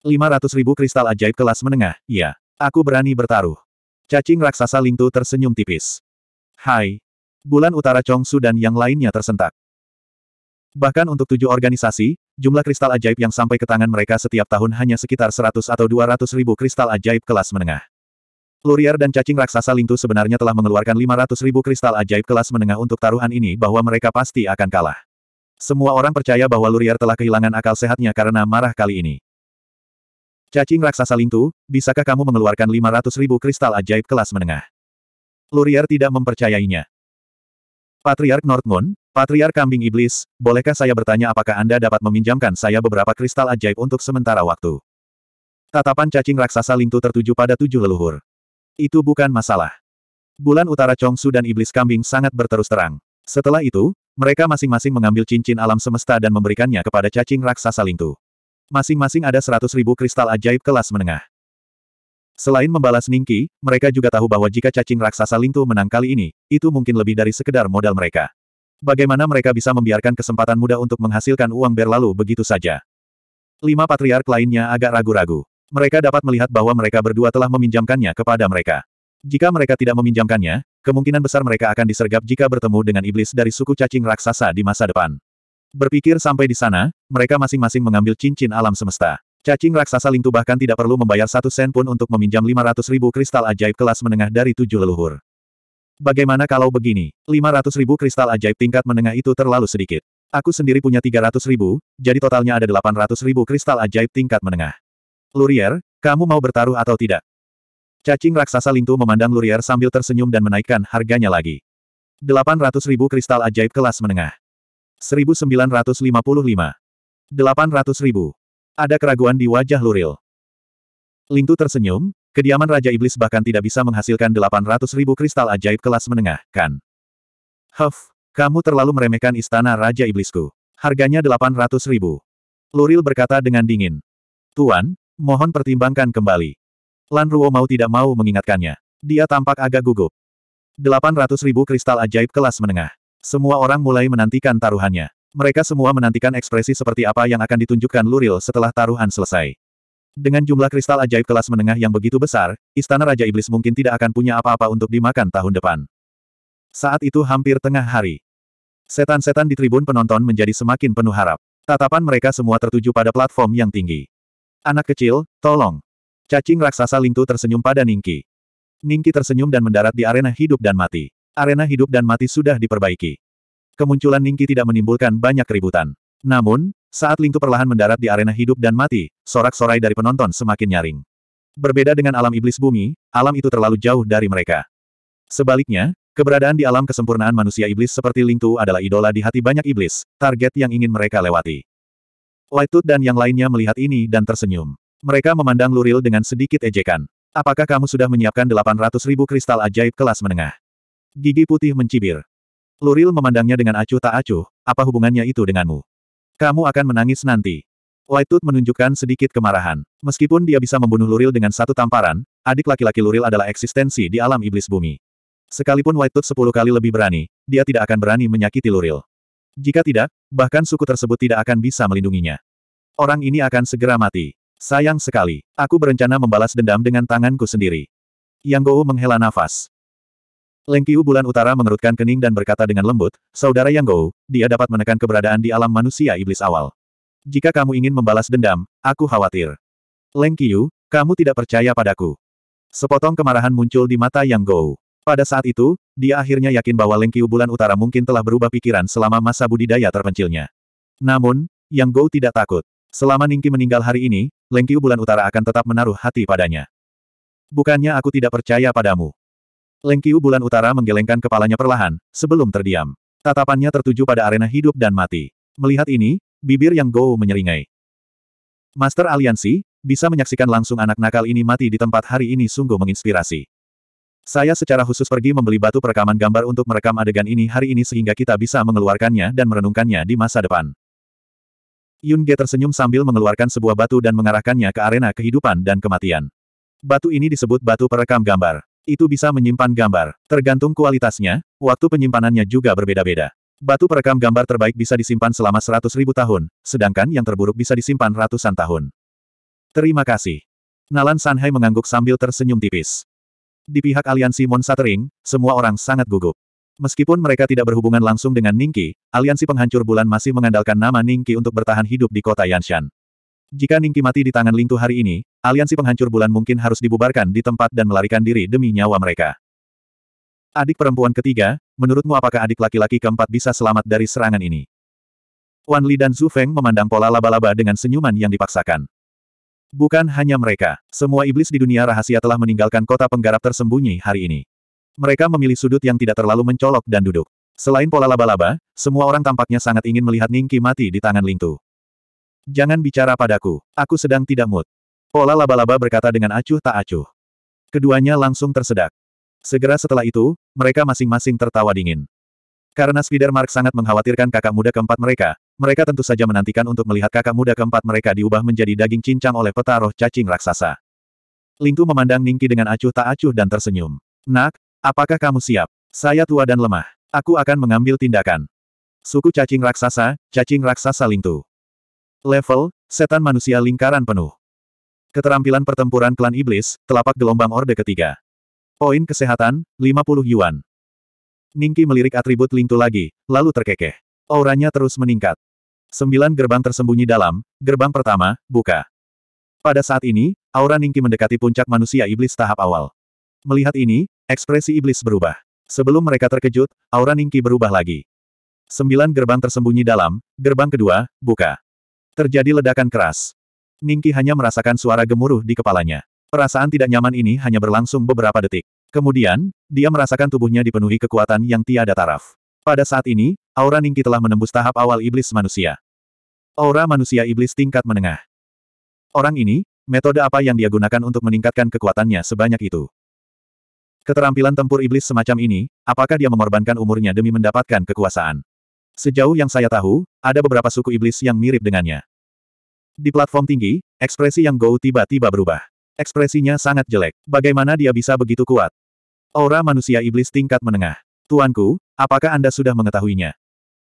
Speaker 1: 500 ribu kristal ajaib kelas menengah, iya. Aku berani bertaruh. Cacing raksasa Lingtu tersenyum tipis. Hai. Bulan utara Chongsu dan yang lainnya tersentak. Bahkan untuk tujuh organisasi, jumlah kristal ajaib yang sampai ke tangan mereka setiap tahun hanya sekitar 100 atau 200 ribu kristal ajaib kelas menengah. Lurier dan cacing raksasa Lingtu sebenarnya telah mengeluarkan 500.000 kristal ajaib kelas menengah untuk taruhan ini bahwa mereka pasti akan kalah. Semua orang percaya bahwa Lurier telah kehilangan akal sehatnya karena marah kali ini. Cacing raksasa Lingtu, bisakah kamu mengeluarkan 500.000 kristal ajaib kelas menengah? Lurier tidak mempercayainya. Patriark Northmoon, Patriark Kambing Iblis, bolehkah saya bertanya apakah Anda dapat meminjamkan saya beberapa kristal ajaib untuk sementara waktu? Tatapan cacing raksasa Lingtu tertuju pada tujuh leluhur. Itu bukan masalah. Bulan utara Chongsu dan iblis kambing sangat berterus terang. Setelah itu, mereka masing-masing mengambil cincin alam semesta dan memberikannya kepada cacing raksasa Lingtu. Masing-masing ada seratus ribu kristal ajaib kelas menengah. Selain membalas Ningki, mereka juga tahu bahwa jika cacing raksasa Lingtu menang kali ini, itu mungkin lebih dari sekedar modal mereka. Bagaimana mereka bisa membiarkan kesempatan muda untuk menghasilkan uang berlalu begitu saja? Lima patriark lainnya agak ragu-ragu. Mereka dapat melihat bahwa mereka berdua telah meminjamkannya kepada mereka. Jika mereka tidak meminjamkannya, kemungkinan besar mereka akan disergap jika bertemu dengan iblis dari suku cacing raksasa di masa depan. Berpikir sampai di sana, mereka masing-masing mengambil cincin alam semesta. Cacing raksasa Lingtu bahkan tidak perlu membayar satu sen pun untuk meminjam 500 ribu kristal ajaib kelas menengah dari tujuh leluhur. Bagaimana kalau begini? 500 ribu kristal ajaib tingkat menengah itu terlalu sedikit. Aku sendiri punya 300 ribu, jadi totalnya ada 800 ribu kristal ajaib tingkat menengah. Lurier, kamu mau bertaruh atau tidak? Cacing raksasa lintu memandang Lurier sambil tersenyum dan menaikkan harganya lagi. 800 ribu kristal ajaib kelas menengah. 1955. 800 ribu. Ada keraguan di wajah Luril. Lintu tersenyum, kediaman Raja Iblis bahkan tidak bisa menghasilkan 800 ribu kristal ajaib kelas menengah, kan? Huff, kamu terlalu meremehkan istana Raja Iblisku. Harganya 800 ribu. Luril berkata dengan dingin. Tuan, mohon pertimbangkan kembali. Lan Ruo mau tidak mau mengingatkannya. Dia tampak agak gugup. 800 ribu kristal ajaib kelas menengah. Semua orang mulai menantikan taruhannya. Mereka semua menantikan ekspresi seperti apa yang akan ditunjukkan Luril setelah taruhan selesai. Dengan jumlah kristal ajaib kelas menengah yang begitu besar, Istana Raja Iblis mungkin tidak akan punya apa-apa untuk dimakan tahun depan. Saat itu hampir tengah hari. Setan-setan di tribun penonton menjadi semakin penuh harap. Tatapan mereka semua tertuju pada platform yang tinggi. Anak kecil, tolong. Cacing raksasa Lingtu tersenyum pada Ningki. Ningki tersenyum dan mendarat di arena hidup dan mati. Arena hidup dan mati sudah diperbaiki. Kemunculan Ningki tidak menimbulkan banyak keributan. Namun, saat Lingtu perlahan mendarat di arena hidup dan mati, sorak-sorai dari penonton semakin nyaring. Berbeda dengan alam iblis bumi, alam itu terlalu jauh dari mereka. Sebaliknya, keberadaan di alam kesempurnaan manusia iblis seperti Lingtu adalah idola di hati banyak iblis, target yang ingin mereka lewati. Lightfoot dan yang lainnya melihat ini dan tersenyum. Mereka memandang Luril dengan sedikit ejekan. Apakah kamu sudah menyiapkan 800 ribu kristal ajaib kelas menengah? Gigi putih mencibir. Luril memandangnya dengan acuh tak acuh, apa hubungannya itu denganmu? Kamu akan menangis nanti. Lightfoot menunjukkan sedikit kemarahan. Meskipun dia bisa membunuh Luril dengan satu tamparan, adik laki-laki Luril adalah eksistensi di alam iblis bumi. Sekalipun White Tooth sepuluh kali lebih berani, dia tidak akan berani menyakiti Luril. Jika tidak, bahkan suku tersebut tidak akan bisa melindunginya. Orang ini akan segera mati. Sayang sekali, aku berencana membalas dendam dengan tanganku sendiri. Yang Gou menghela nafas. Lengkiu bulan utara mengerutkan kening dan berkata dengan lembut, Saudara Yang Gou, dia dapat menekan keberadaan di alam manusia iblis awal. Jika kamu ingin membalas dendam, aku khawatir. Lengkiu, kamu tidak percaya padaku. Sepotong kemarahan muncul di mata Yang Gou. Pada saat itu, dia akhirnya yakin bahwa Lengkiu Bulan Utara mungkin telah berubah pikiran selama masa budidaya terpencilnya. Namun, Yang Gou tidak takut. Selama Ningki meninggal hari ini, Lengkiu Bulan Utara akan tetap menaruh hati padanya. Bukannya aku tidak percaya padamu. Lengkiu Bulan Utara menggelengkan kepalanya perlahan, sebelum terdiam. Tatapannya tertuju pada arena hidup dan mati. Melihat ini, bibir Yang Go menyeringai. Master Aliansi, bisa menyaksikan langsung anak nakal ini mati di tempat hari ini sungguh menginspirasi. Saya secara khusus pergi membeli batu perekaman gambar untuk merekam adegan ini hari ini sehingga kita bisa mengeluarkannya dan merenungkannya di masa depan. Yun Ge tersenyum sambil mengeluarkan sebuah batu dan mengarahkannya ke arena kehidupan dan kematian. Batu ini disebut batu perekam gambar. Itu bisa menyimpan gambar. Tergantung kualitasnya, waktu penyimpanannya juga berbeda-beda. Batu perekam gambar terbaik bisa disimpan selama seratus ribu tahun, sedangkan yang terburuk bisa disimpan ratusan tahun. Terima kasih. Nalan Sanhai mengangguk sambil tersenyum tipis. Di pihak aliansi Monstering, semua orang sangat gugup. Meskipun mereka tidak berhubungan langsung dengan Ningki, aliansi penghancur bulan masih mengandalkan nama Ningki untuk bertahan hidup di kota Yanshan. Jika Ningki mati di tangan Lingtu hari ini, aliansi penghancur bulan mungkin harus dibubarkan di tempat dan melarikan diri demi nyawa mereka. Adik perempuan ketiga, menurutmu apakah adik laki-laki keempat bisa selamat dari serangan ini? Wan Li dan Zhu Feng memandang pola laba-laba dengan senyuman yang dipaksakan. Bukan hanya mereka, semua iblis di dunia rahasia telah meninggalkan kota penggarap tersembunyi hari ini. Mereka memilih sudut yang tidak terlalu mencolok dan duduk. Selain pola laba-laba, semua orang tampaknya sangat ingin melihat Ningki mati di tangan Lingtu. Jangan bicara padaku, aku sedang tidak mood. Pola laba-laba berkata dengan acuh tak acuh. Keduanya langsung tersedak. Segera setelah itu, mereka masing-masing tertawa dingin. Karena Spider Mark sangat mengkhawatirkan kakak muda keempat mereka, mereka tentu saja menantikan untuk melihat kakak muda keempat mereka diubah menjadi daging cincang oleh peta cacing raksasa. Lingtu memandang Ningki dengan acuh tak acuh dan tersenyum. Nak, apakah kamu siap? Saya tua dan lemah. Aku akan mengambil tindakan. Suku cacing raksasa, cacing raksasa Lingtu. Level, setan manusia lingkaran penuh. Keterampilan pertempuran klan iblis, telapak gelombang orde ketiga. Poin kesehatan, 50 yuan. Ningki melirik atribut Lingtu lagi, lalu terkekeh. Auranya terus meningkat. Sembilan gerbang tersembunyi dalam, gerbang pertama, buka. Pada saat ini, aura Ningki mendekati puncak manusia iblis tahap awal. Melihat ini, ekspresi iblis berubah. Sebelum mereka terkejut, aura Ningki berubah lagi. Sembilan gerbang tersembunyi dalam, gerbang kedua, buka. Terjadi ledakan keras. Ningki hanya merasakan suara gemuruh di kepalanya. Perasaan tidak nyaman ini hanya berlangsung beberapa detik. Kemudian, dia merasakan tubuhnya dipenuhi kekuatan yang tiada taraf. Pada saat ini, Aura Ningki telah menembus tahap awal iblis manusia. Aura manusia iblis tingkat menengah. Orang ini, metode apa yang dia gunakan untuk meningkatkan kekuatannya sebanyak itu? Keterampilan tempur iblis semacam ini, apakah dia mengorbankan umurnya demi mendapatkan kekuasaan? Sejauh yang saya tahu, ada beberapa suku iblis yang mirip dengannya. Di platform tinggi, ekspresi yang Gou tiba-tiba berubah. Ekspresinya sangat jelek. Bagaimana dia bisa begitu kuat? Aura manusia iblis tingkat menengah. Tuanku, apakah Anda sudah mengetahuinya?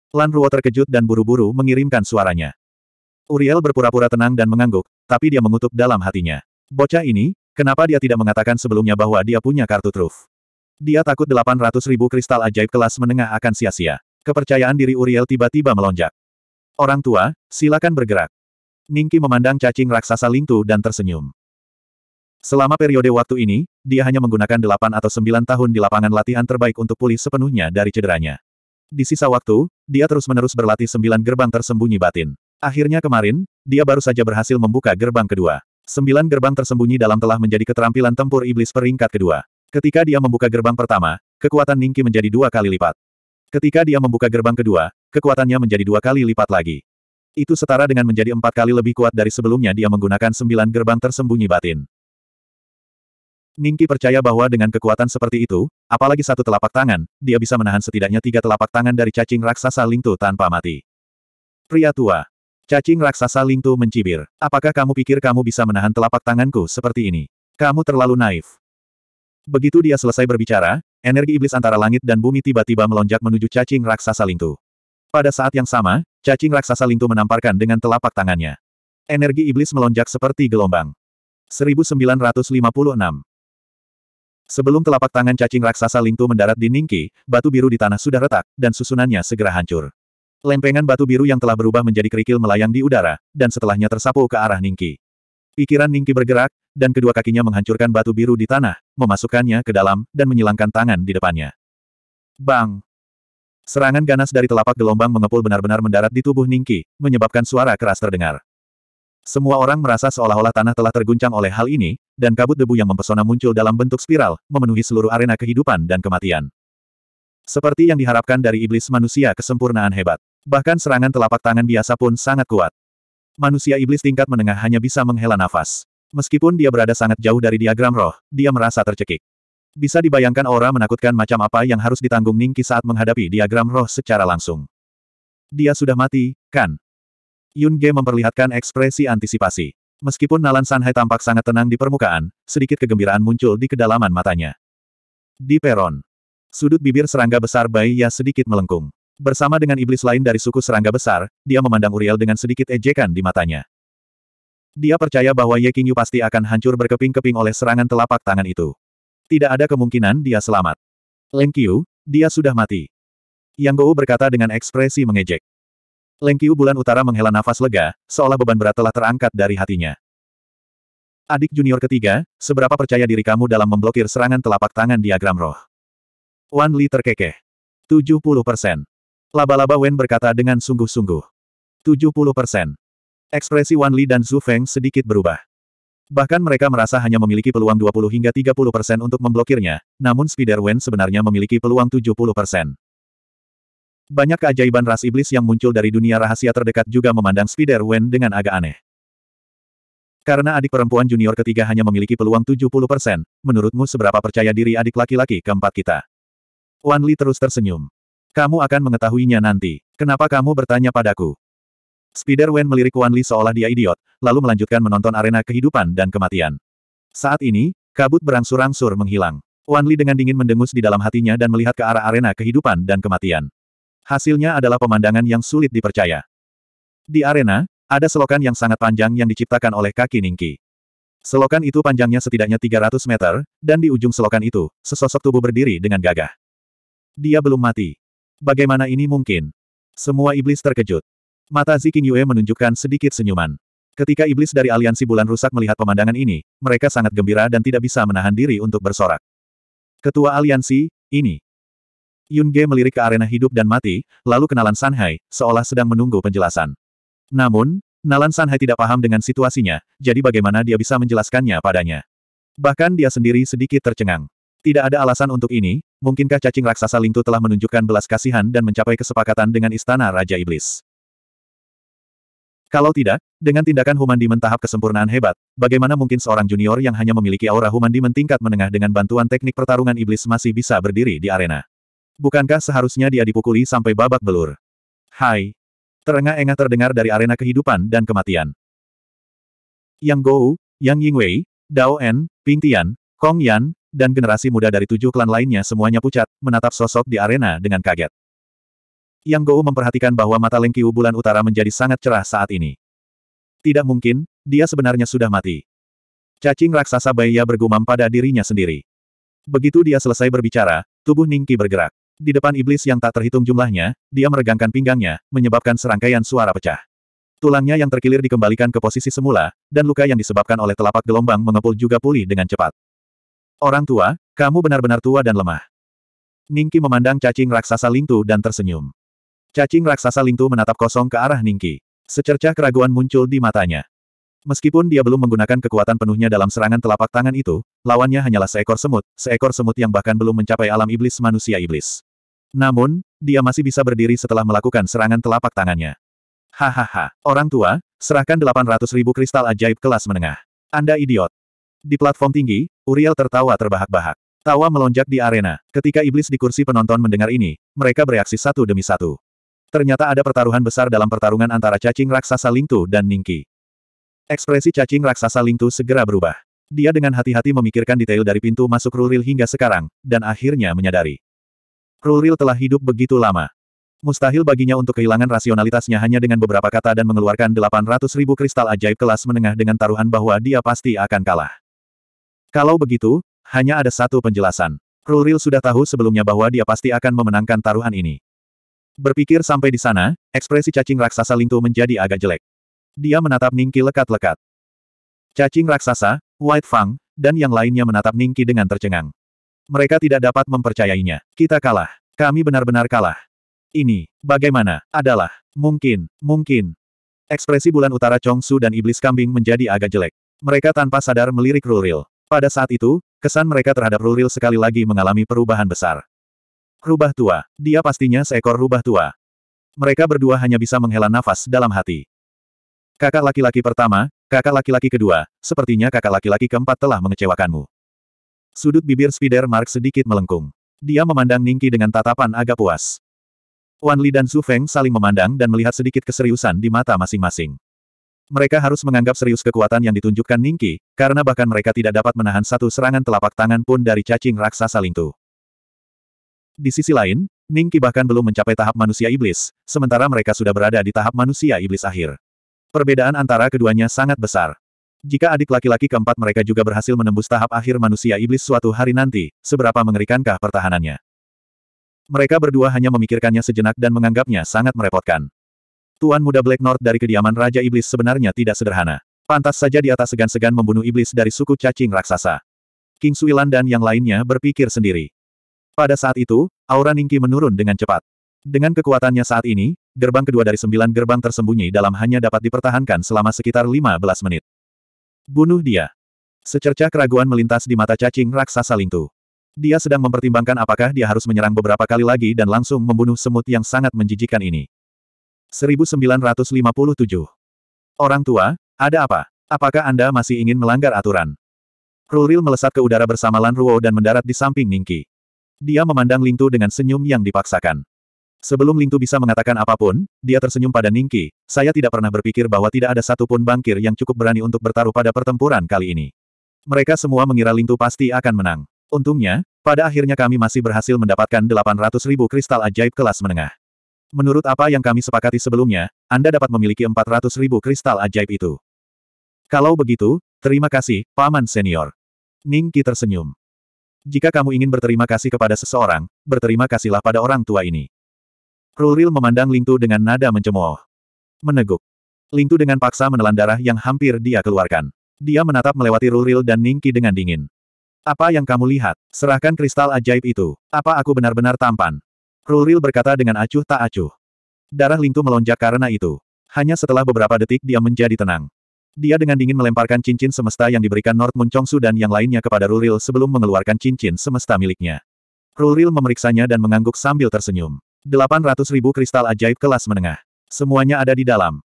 Speaker 1: Lan Ruo terkejut dan buru-buru mengirimkan suaranya. Uriel berpura-pura tenang dan mengangguk, tapi dia mengutuk dalam hatinya. Bocah ini, kenapa dia tidak mengatakan sebelumnya bahwa dia punya kartu truf? Dia takut 800 ribu kristal ajaib kelas menengah akan sia-sia. Kepercayaan diri Uriel tiba-tiba melonjak. Orang tua, silakan bergerak. Ningki memandang cacing raksasa Lingtu dan tersenyum. Selama periode waktu ini, dia hanya menggunakan 8 atau 9 tahun di lapangan latihan terbaik untuk pulih sepenuhnya dari cederanya. Di sisa waktu, dia terus-menerus berlatih sembilan gerbang tersembunyi batin. Akhirnya kemarin, dia baru saja berhasil membuka gerbang kedua. Sembilan gerbang tersembunyi dalam telah menjadi keterampilan tempur iblis peringkat kedua. Ketika dia membuka gerbang pertama, kekuatan Ningki menjadi dua kali lipat. Ketika dia membuka gerbang kedua, kekuatannya menjadi dua kali lipat lagi. Itu setara dengan menjadi empat kali lebih kuat dari sebelumnya dia menggunakan sembilan gerbang tersembunyi batin. Ningki percaya bahwa dengan kekuatan seperti itu, apalagi satu telapak tangan, dia bisa menahan setidaknya tiga telapak tangan dari cacing raksasa Lingtu tanpa mati. Pria tua. Cacing raksasa Lingtu mencibir. Apakah kamu pikir kamu bisa menahan telapak tanganku seperti ini? Kamu terlalu naif. Begitu dia selesai berbicara, energi iblis antara langit dan bumi tiba-tiba melonjak menuju cacing raksasa Lingtu. Pada saat yang sama, cacing raksasa Lingtu menamparkan dengan telapak tangannya. Energi iblis melonjak seperti gelombang. 1956 Sebelum telapak tangan cacing raksasa Lingtu mendarat di Ningki, batu biru di tanah sudah retak, dan susunannya segera hancur. Lempengan batu biru yang telah berubah menjadi kerikil melayang di udara, dan setelahnya tersapu ke arah Ningki. Pikiran Ningki bergerak, dan kedua kakinya menghancurkan batu biru di tanah, memasukkannya ke dalam, dan menyilangkan tangan di depannya. Bang! Serangan ganas dari telapak gelombang mengepul benar-benar mendarat di tubuh Ningki, menyebabkan suara keras terdengar. Semua orang merasa seolah-olah tanah telah terguncang oleh hal ini, dan kabut debu yang mempesona muncul dalam bentuk spiral, memenuhi seluruh arena kehidupan dan kematian. Seperti yang diharapkan dari iblis manusia kesempurnaan hebat. Bahkan serangan telapak tangan biasa pun sangat kuat. Manusia iblis tingkat menengah hanya bisa menghela nafas. Meskipun dia berada sangat jauh dari diagram roh, dia merasa tercekik. Bisa dibayangkan aura menakutkan macam apa yang harus ditanggung Ningki saat menghadapi diagram roh secara langsung. Dia sudah mati, kan? Yun Ge memperlihatkan ekspresi antisipasi. Meskipun Nalan Sanhai tampak sangat tenang di permukaan, sedikit kegembiraan muncul di kedalaman matanya. Di peron. Sudut bibir serangga besar Bai Ya sedikit melengkung. Bersama dengan iblis lain dari suku serangga besar, dia memandang Uriel dengan sedikit ejekan di matanya. Dia percaya bahwa Ye Qingyu pasti akan hancur berkeping-keping oleh serangan telapak tangan itu. Tidak ada kemungkinan dia selamat. Leng Qiu, dia sudah mati. Yang Gou berkata dengan ekspresi mengejek. Lengkiu bulan utara menghela nafas lega, seolah beban berat telah terangkat dari hatinya. Adik junior ketiga, seberapa percaya diri kamu dalam memblokir serangan telapak tangan diagram roh? Wan Li terkekeh. 70 persen. Laba-laba Wen berkata dengan sungguh-sungguh. 70 persen. Ekspresi Wan Li dan Zhu Feng sedikit berubah. Bahkan mereka merasa hanya memiliki peluang 20 hingga 30 persen untuk memblokirnya, namun Spider Wen sebenarnya memiliki peluang 70 persen. Banyak keajaiban ras iblis yang muncul dari dunia rahasia terdekat juga memandang Spider Wen dengan agak aneh. Karena adik perempuan junior ketiga hanya memiliki peluang 70%, menurutmu seberapa percaya diri adik laki-laki keempat kita? Wan Li terus tersenyum. Kamu akan mengetahuinya nanti. Kenapa kamu bertanya padaku? Spider Wen melirik Wan Li seolah dia idiot, lalu melanjutkan menonton arena kehidupan dan kematian. Saat ini, kabut berangsur-angsur menghilang. Wan Li dengan dingin mendengus di dalam hatinya dan melihat ke arah arena kehidupan dan kematian. Hasilnya adalah pemandangan yang sulit dipercaya. Di arena, ada selokan yang sangat panjang yang diciptakan oleh kaki Ningki. Selokan itu panjangnya setidaknya 300 meter, dan di ujung selokan itu, sesosok tubuh berdiri dengan gagah. Dia belum mati. Bagaimana ini mungkin? Semua iblis terkejut. Mata Ziking Yue menunjukkan sedikit senyuman. Ketika iblis dari aliansi bulan rusak melihat pemandangan ini, mereka sangat gembira dan tidak bisa menahan diri untuk bersorak. Ketua aliansi, ini. Yun Ge melirik ke arena hidup dan mati, lalu kenalan Sanhai, seolah sedang menunggu penjelasan. Namun, Nalan Sanhai tidak paham dengan situasinya, jadi bagaimana dia bisa menjelaskannya padanya. Bahkan dia sendiri sedikit tercengang. Tidak ada alasan untuk ini, mungkinkah cacing raksasa Lingtu telah menunjukkan belas kasihan dan mencapai kesepakatan dengan Istana Raja Iblis? Kalau tidak, dengan tindakan Human Demon tahap kesempurnaan hebat, bagaimana mungkin seorang junior yang hanya memiliki aura Human Demon tingkat menengah dengan bantuan teknik pertarungan iblis masih bisa berdiri di arena? Bukankah seharusnya dia dipukuli sampai babak belur? Hai! Terengah-engah terdengar dari arena kehidupan dan kematian. Yang Gou, Yang Yingwei, Dao En, Ping Tian, Kong Yan, dan generasi muda dari tujuh klan lainnya semuanya pucat, menatap sosok di arena dengan kaget. Yang Gou memperhatikan bahwa mata Lengkiu bulan utara menjadi sangat cerah saat ini. Tidak mungkin, dia sebenarnya sudah mati. Cacing raksasa Baiya bergumam pada dirinya sendiri. Begitu dia selesai berbicara, tubuh Ningki bergerak. Di depan iblis yang tak terhitung jumlahnya, dia meregangkan pinggangnya, menyebabkan serangkaian suara pecah. Tulangnya yang terkilir dikembalikan ke posisi semula, dan luka yang disebabkan oleh telapak gelombang mengepul juga pulih dengan cepat. Orang tua, kamu benar-benar tua dan lemah. Ningki memandang cacing raksasa Lingtu dan tersenyum. Cacing raksasa Lingtu menatap kosong ke arah Ningki. Secercah keraguan muncul di matanya. Meskipun dia belum menggunakan kekuatan penuhnya dalam serangan telapak tangan itu, lawannya hanyalah seekor semut, seekor semut yang bahkan belum mencapai alam iblis manusia iblis. Namun, dia masih bisa berdiri setelah melakukan serangan telapak tangannya. Hahaha, orang tua, serahkan 800 ribu kristal ajaib kelas menengah. Anda idiot. Di platform tinggi, Uriel tertawa terbahak-bahak. Tawa melonjak di arena. Ketika iblis di kursi penonton mendengar ini, mereka bereaksi satu demi satu. Ternyata ada pertaruhan besar dalam pertarungan antara cacing raksasa Lingtu dan Ningki. Ekspresi cacing raksasa Lingtu segera berubah. Dia dengan hati-hati memikirkan detail dari pintu masuk Ruril hingga sekarang, dan akhirnya menyadari. Ruril telah hidup begitu lama. Mustahil baginya untuk kehilangan rasionalitasnya hanya dengan beberapa kata dan mengeluarkan 800 ribu kristal ajaib kelas menengah dengan taruhan bahwa dia pasti akan kalah. Kalau begitu, hanya ada satu penjelasan. Ruril sudah tahu sebelumnya bahwa dia pasti akan memenangkan taruhan ini. Berpikir sampai di sana, ekspresi cacing raksasa Lingtu menjadi agak jelek. Dia menatap Ningki lekat-lekat. Cacing raksasa, White Fang, dan yang lainnya menatap Ningki dengan tercengang. Mereka tidak dapat mempercayainya. Kita kalah. Kami benar-benar kalah. Ini, bagaimana, adalah, mungkin, mungkin. Ekspresi bulan utara Chong Su dan iblis kambing menjadi agak jelek. Mereka tanpa sadar melirik Ruril. Pada saat itu, kesan mereka terhadap Ruril sekali lagi mengalami perubahan besar. Rubah tua. Dia pastinya seekor rubah tua. Mereka berdua hanya bisa menghela nafas dalam hati. Kakak laki-laki pertama, kakak laki-laki kedua, sepertinya kakak laki-laki keempat telah mengecewakanmu. Sudut bibir Spider Mark sedikit melengkung. Dia memandang Ningki dengan tatapan agak puas. Wan Li dan Su Feng saling memandang dan melihat sedikit keseriusan di mata masing-masing. Mereka harus menganggap serius kekuatan yang ditunjukkan Ningki, karena bahkan mereka tidak dapat menahan satu serangan telapak tangan pun dari cacing raksasa Lingtu. Di sisi lain, Ningki bahkan belum mencapai tahap manusia iblis, sementara mereka sudah berada di tahap manusia iblis akhir. Perbedaan antara keduanya sangat besar. Jika adik laki-laki keempat mereka juga berhasil menembus tahap akhir manusia iblis suatu hari nanti, seberapa mengerikankah pertahanannya? Mereka berdua hanya memikirkannya sejenak dan menganggapnya sangat merepotkan. Tuan muda Black North dari kediaman Raja Iblis sebenarnya tidak sederhana. Pantas saja di atas segan-segan membunuh iblis dari suku cacing raksasa. King Suilan dan yang lainnya berpikir sendiri. Pada saat itu, aura Ningki menurun dengan cepat. Dengan kekuatannya saat ini, gerbang kedua dari sembilan gerbang tersembunyi dalam hanya dapat dipertahankan selama sekitar 15 menit. Bunuh dia. Secercah keraguan melintas di mata cacing raksasa Lingtu. Dia sedang mempertimbangkan apakah dia harus menyerang beberapa kali lagi dan langsung membunuh semut yang sangat menjijikan ini. 1957. Orang tua, ada apa? Apakah Anda masih ingin melanggar aturan? Ruril melesat ke udara bersama Lan Ruo dan mendarat di samping Ningki. Dia memandang Lingtu dengan senyum yang dipaksakan. Sebelum Lingtu bisa mengatakan apapun, dia tersenyum pada Ningki, saya tidak pernah berpikir bahwa tidak ada satupun bangkir yang cukup berani untuk bertaruh pada pertempuran kali ini. Mereka semua mengira Lingtu pasti akan menang. Untungnya, pada akhirnya kami masih berhasil mendapatkan 800 ribu kristal ajaib kelas menengah. Menurut apa yang kami sepakati sebelumnya, Anda dapat memiliki 400 ribu kristal ajaib itu. Kalau begitu, terima kasih, Paman Senior. Ningki tersenyum. Jika kamu ingin berterima kasih kepada seseorang, berterima kasihlah pada orang tua ini. Ruril memandang Lingtu dengan nada mencemooh. Meneguk. Lingtu dengan paksa menelan darah yang hampir dia keluarkan. Dia menatap melewati Ruril dan Ningki dengan dingin. Apa yang kamu lihat? Serahkan kristal ajaib itu. Apa aku benar-benar tampan? Ruril berkata dengan acuh tak acuh. Darah Lingtu melonjak karena itu. Hanya setelah beberapa detik dia menjadi tenang. Dia dengan dingin melemparkan cincin semesta yang diberikan North Munchongsu dan yang lainnya kepada Ruril sebelum mengeluarkan cincin semesta miliknya. Ruril memeriksanya dan mengangguk sambil tersenyum ribu kristal ajaib kelas menengah. Semuanya ada di dalam.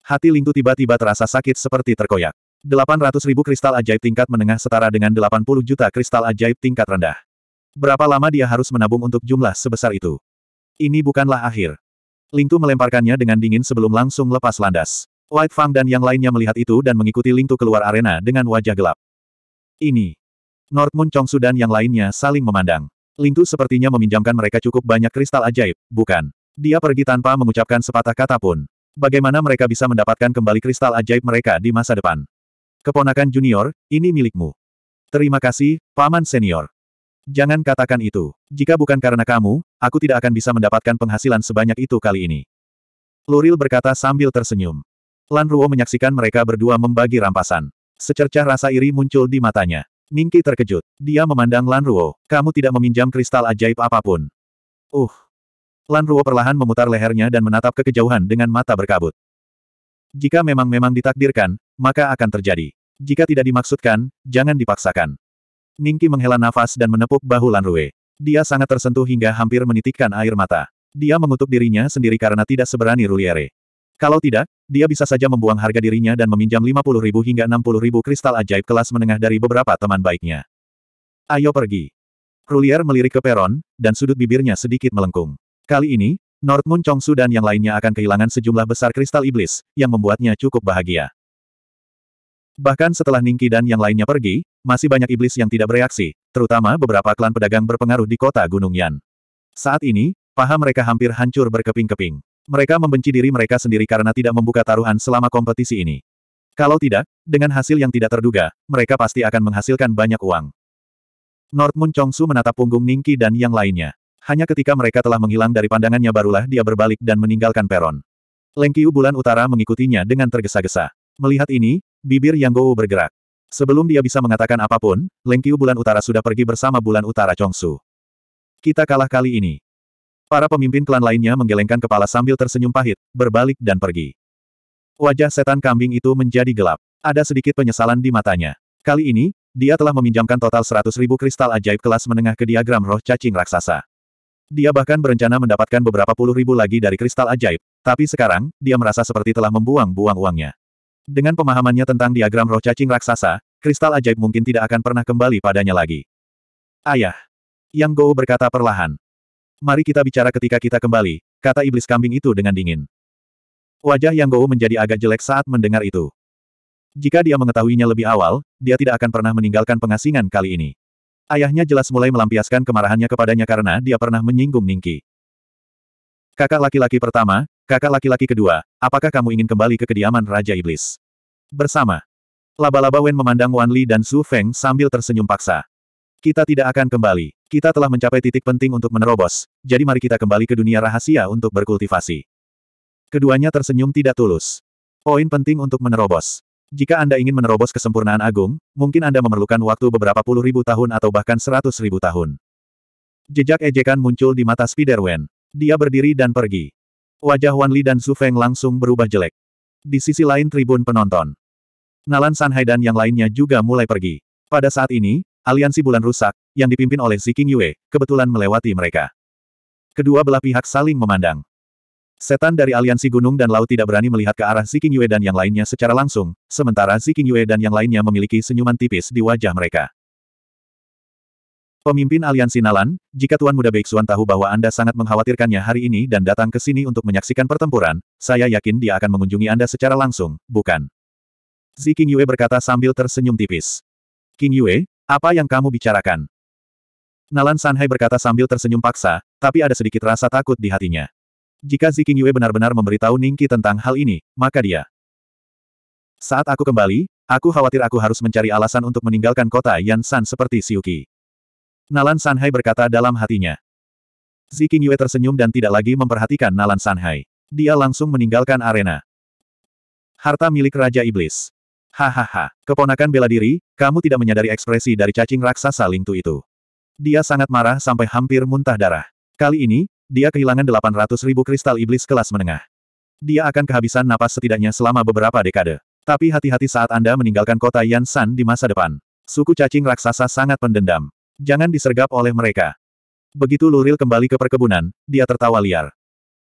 Speaker 1: Hati Lingtu tiba-tiba terasa sakit seperti terkoyak. 800 ribu kristal ajaib tingkat menengah setara dengan 80 juta kristal ajaib tingkat rendah. Berapa lama dia harus menabung untuk jumlah sebesar itu? Ini bukanlah akhir. Lingtu melemparkannya dengan dingin sebelum langsung lepas landas. White Fang dan yang lainnya melihat itu dan mengikuti Lingtu keluar arena dengan wajah gelap. Ini. North Moon Chongsu dan yang lainnya saling memandang. Lingtu sepertinya meminjamkan mereka cukup banyak kristal ajaib, bukan? Dia pergi tanpa mengucapkan sepatah kata pun. Bagaimana mereka bisa mendapatkan kembali kristal ajaib mereka di masa depan? Keponakan junior, ini milikmu. Terima kasih, Paman Senior. Jangan katakan itu. Jika bukan karena kamu, aku tidak akan bisa mendapatkan penghasilan sebanyak itu kali ini. Luril berkata sambil tersenyum. Lan Ruo menyaksikan mereka berdua membagi rampasan. Secercah rasa iri muncul di matanya. Ningki terkejut. Dia memandang Lan Ruo. Kamu tidak meminjam kristal ajaib apapun. Uh. Lan Ruo perlahan memutar lehernya dan menatap ke kejauhan dengan mata berkabut. Jika memang-memang ditakdirkan, maka akan terjadi. Jika tidak dimaksudkan, jangan dipaksakan. Ningki menghela nafas dan menepuk bahu Lan Ruo. Dia sangat tersentuh hingga hampir menitikkan air mata. Dia mengutuk dirinya sendiri karena tidak seberani Ruliere. Kalau tidak, dia bisa saja membuang harga dirinya dan meminjam 50 ribu hingga 60 ribu kristal ajaib kelas menengah dari beberapa teman baiknya. Ayo pergi. Rulier melirik ke peron, dan sudut bibirnya sedikit melengkung. Kali ini, North Moon Chongsu dan yang lainnya akan kehilangan sejumlah besar kristal iblis, yang membuatnya cukup bahagia. Bahkan setelah Ningki dan yang lainnya pergi, masih banyak iblis yang tidak bereaksi, terutama beberapa klan pedagang berpengaruh di kota Gunung Yan. Saat ini, paha mereka hampir hancur berkeping-keping. Mereka membenci diri mereka sendiri karena tidak membuka taruhan selama kompetisi ini. Kalau tidak, dengan hasil yang tidak terduga, mereka pasti akan menghasilkan banyak uang. North Moon Chong Su menatap punggung Ningki dan yang lainnya. Hanya ketika mereka telah menghilang dari pandangannya barulah dia berbalik dan meninggalkan peron. Lengkiu bulan utara mengikutinya dengan tergesa-gesa. Melihat ini, bibir Yang Gou bergerak. Sebelum dia bisa mengatakan apapun, Lengkiu bulan utara sudah pergi bersama bulan utara Chong Su. Kita kalah kali ini. Para pemimpin klan lainnya menggelengkan kepala sambil tersenyum pahit, berbalik dan pergi. Wajah setan kambing itu menjadi gelap. Ada sedikit penyesalan di matanya. Kali ini, dia telah meminjamkan total 100 ribu kristal ajaib kelas menengah ke diagram roh cacing raksasa. Dia bahkan berencana mendapatkan beberapa puluh ribu lagi dari kristal ajaib, tapi sekarang, dia merasa seperti telah membuang-buang uangnya. Dengan pemahamannya tentang diagram roh cacing raksasa, kristal ajaib mungkin tidak akan pernah kembali padanya lagi. Ayah. Yang Go berkata perlahan. Mari kita bicara ketika kita kembali, kata iblis kambing itu dengan dingin. Wajah Yang Gou menjadi agak jelek saat mendengar itu. Jika dia mengetahuinya lebih awal, dia tidak akan pernah meninggalkan pengasingan kali ini. Ayahnya jelas mulai melampiaskan kemarahannya kepadanya karena dia pernah menyinggung Ningki. Kakak laki-laki pertama, kakak laki-laki kedua, apakah kamu ingin kembali ke kediaman Raja Iblis? Bersama. Laba-laba Wen memandang Wan Li dan Su Feng sambil tersenyum paksa. Kita tidak akan kembali. Kita telah mencapai titik penting untuk menerobos, jadi mari kita kembali ke dunia rahasia untuk berkultivasi. Keduanya tersenyum tidak tulus. Poin penting untuk menerobos. Jika Anda ingin menerobos kesempurnaan agung, mungkin Anda memerlukan waktu beberapa puluh ribu tahun atau bahkan seratus ribu tahun. Jejak ejekan muncul di mata Spiderwen. Dia berdiri dan pergi. Wajah Wanli dan Su Feng langsung berubah jelek. Di sisi lain tribun penonton. Nalan Sanhai dan yang lainnya juga mulai pergi. Pada saat ini, aliansi bulan rusak, yang dipimpin oleh Ziking Yue, kebetulan melewati mereka. Kedua belah pihak saling memandang. Setan dari aliansi gunung dan laut tidak berani melihat ke arah Ziking Yue dan yang lainnya secara langsung, sementara Ziking Yue dan yang lainnya memiliki senyuman tipis di wajah mereka. Pemimpin aliansi Nalan, jika Tuan Muda Beixuan tahu bahwa Anda sangat mengkhawatirkannya hari ini dan datang ke sini untuk menyaksikan pertempuran, saya yakin dia akan mengunjungi Anda secara langsung, bukan? Zi King Yue berkata sambil tersenyum tipis. King Yue, apa yang kamu bicarakan? Nalan Sanhai berkata sambil tersenyum paksa, tapi ada sedikit rasa takut di hatinya. Jika Ziking Yue benar-benar memberitahu Ningki tentang hal ini, maka dia. Saat aku kembali, aku khawatir aku harus mencari alasan untuk meninggalkan kota Yan San seperti Siuki. Nalan Sanhai berkata dalam hatinya. Ziking Yue tersenyum dan tidak lagi memperhatikan Nalan Sanhai. Dia langsung meninggalkan arena. Harta milik Raja Iblis. Hahaha, keponakan bela diri, kamu tidak menyadari ekspresi dari cacing raksasa Lingtu itu. Dia sangat marah sampai hampir muntah darah. Kali ini, dia kehilangan 800 ribu kristal iblis kelas menengah. Dia akan kehabisan napas setidaknya selama beberapa dekade. Tapi hati-hati saat Anda meninggalkan kota Yansan di masa depan. Suku cacing raksasa sangat pendendam. Jangan disergap oleh mereka. Begitu Luril kembali ke perkebunan, dia tertawa liar.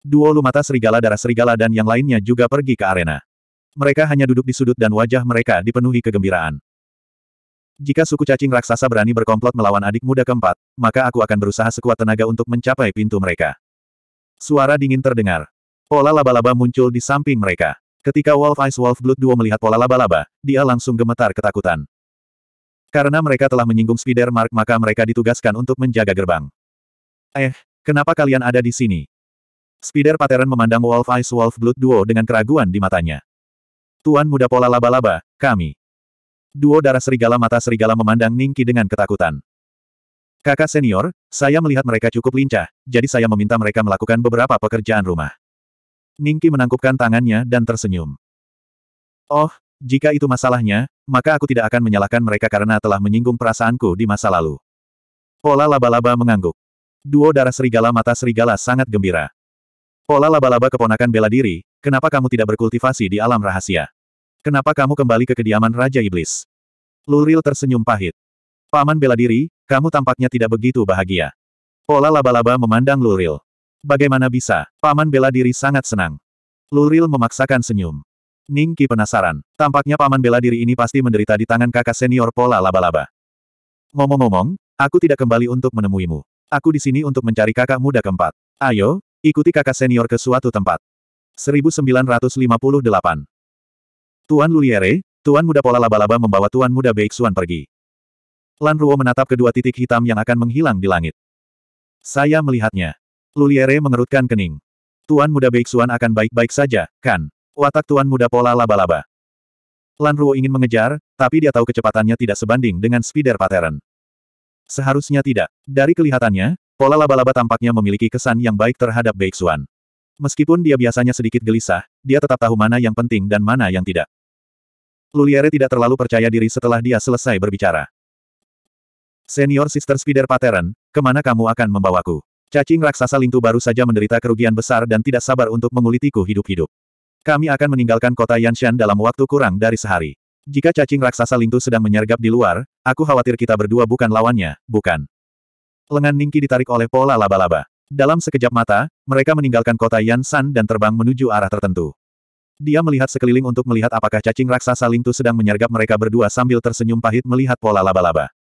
Speaker 1: Duo lumata serigala darah serigala dan yang lainnya juga pergi ke arena. Mereka hanya duduk di sudut dan wajah mereka dipenuhi kegembiraan. Jika suku cacing raksasa berani berkomplot melawan adik muda keempat, maka aku akan berusaha sekuat tenaga untuk mencapai pintu mereka. Suara dingin terdengar. Pola laba-laba muncul di samping mereka. Ketika Wolf Eyes Wolf Blood Duo melihat pola laba-laba, dia langsung gemetar ketakutan. Karena mereka telah menyinggung Spider Mark maka mereka ditugaskan untuk menjaga gerbang. Eh, kenapa kalian ada di sini? Spider Pattern memandang Wolf Eyes Wolf Blood Duo dengan keraguan di matanya. Tuan muda pola laba-laba, kami. Duo darah serigala mata serigala memandang Ningki dengan ketakutan. Kakak senior, saya melihat mereka cukup lincah, jadi saya meminta mereka melakukan beberapa pekerjaan rumah. Ningki menangkupkan tangannya dan tersenyum. Oh, jika itu masalahnya, maka aku tidak akan menyalahkan mereka karena telah menyinggung perasaanku di masa lalu. Pola laba-laba mengangguk. Duo darah serigala mata serigala sangat gembira. Pola laba-laba keponakan bela diri, Kenapa kamu tidak berkultivasi di alam rahasia? Kenapa kamu kembali ke kediaman Raja Iblis? Luril tersenyum pahit. Paman bela diri, kamu tampaknya tidak begitu bahagia. Pola laba-laba memandang Luril. Bagaimana bisa? Paman bela diri sangat senang. Luril memaksakan senyum. Ningki penasaran. Tampaknya paman bela diri ini pasti menderita di tangan kakak senior Pola laba-laba. Ngomong-ngomong, aku tidak kembali untuk menemuimu. Aku di sini untuk mencari kakak muda keempat. Ayo, ikuti kakak senior ke suatu tempat. 1958. Tuan Luliere, Tuan Muda Pola Laba-Laba membawa Tuan Muda Beixuan pergi. Lan Ruo menatap kedua titik hitam yang akan menghilang di langit. Saya melihatnya. Luliere mengerutkan kening. Tuan Muda Beixuan akan baik-baik saja, kan? Watak Tuan Muda Pola Laba-Laba. Lan Ruo ingin mengejar, tapi dia tahu kecepatannya tidak sebanding dengan spider pattern. Seharusnya tidak. Dari kelihatannya, pola laba-laba tampaknya memiliki kesan yang baik terhadap Beixuan. Meskipun dia biasanya sedikit gelisah, dia tetap tahu mana yang penting dan mana yang tidak. Luliere tidak terlalu percaya diri setelah dia selesai berbicara. Senior Sister Spider Pattern, kemana kamu akan membawaku? Cacing raksasa Lingtu baru saja menderita kerugian besar dan tidak sabar untuk mengulitiku hidup-hidup. Kami akan meninggalkan kota Yanshan dalam waktu kurang dari sehari. Jika cacing raksasa Lingtu sedang menyergap di luar, aku khawatir kita berdua bukan lawannya, bukan. Lengan Ningki ditarik oleh pola laba-laba. Dalam sekejap mata, mereka meninggalkan kota Yansan dan terbang menuju arah tertentu. Dia melihat sekeliling untuk melihat apakah cacing raksasa Lingtu sedang menyergap mereka berdua sambil tersenyum pahit melihat pola laba-laba.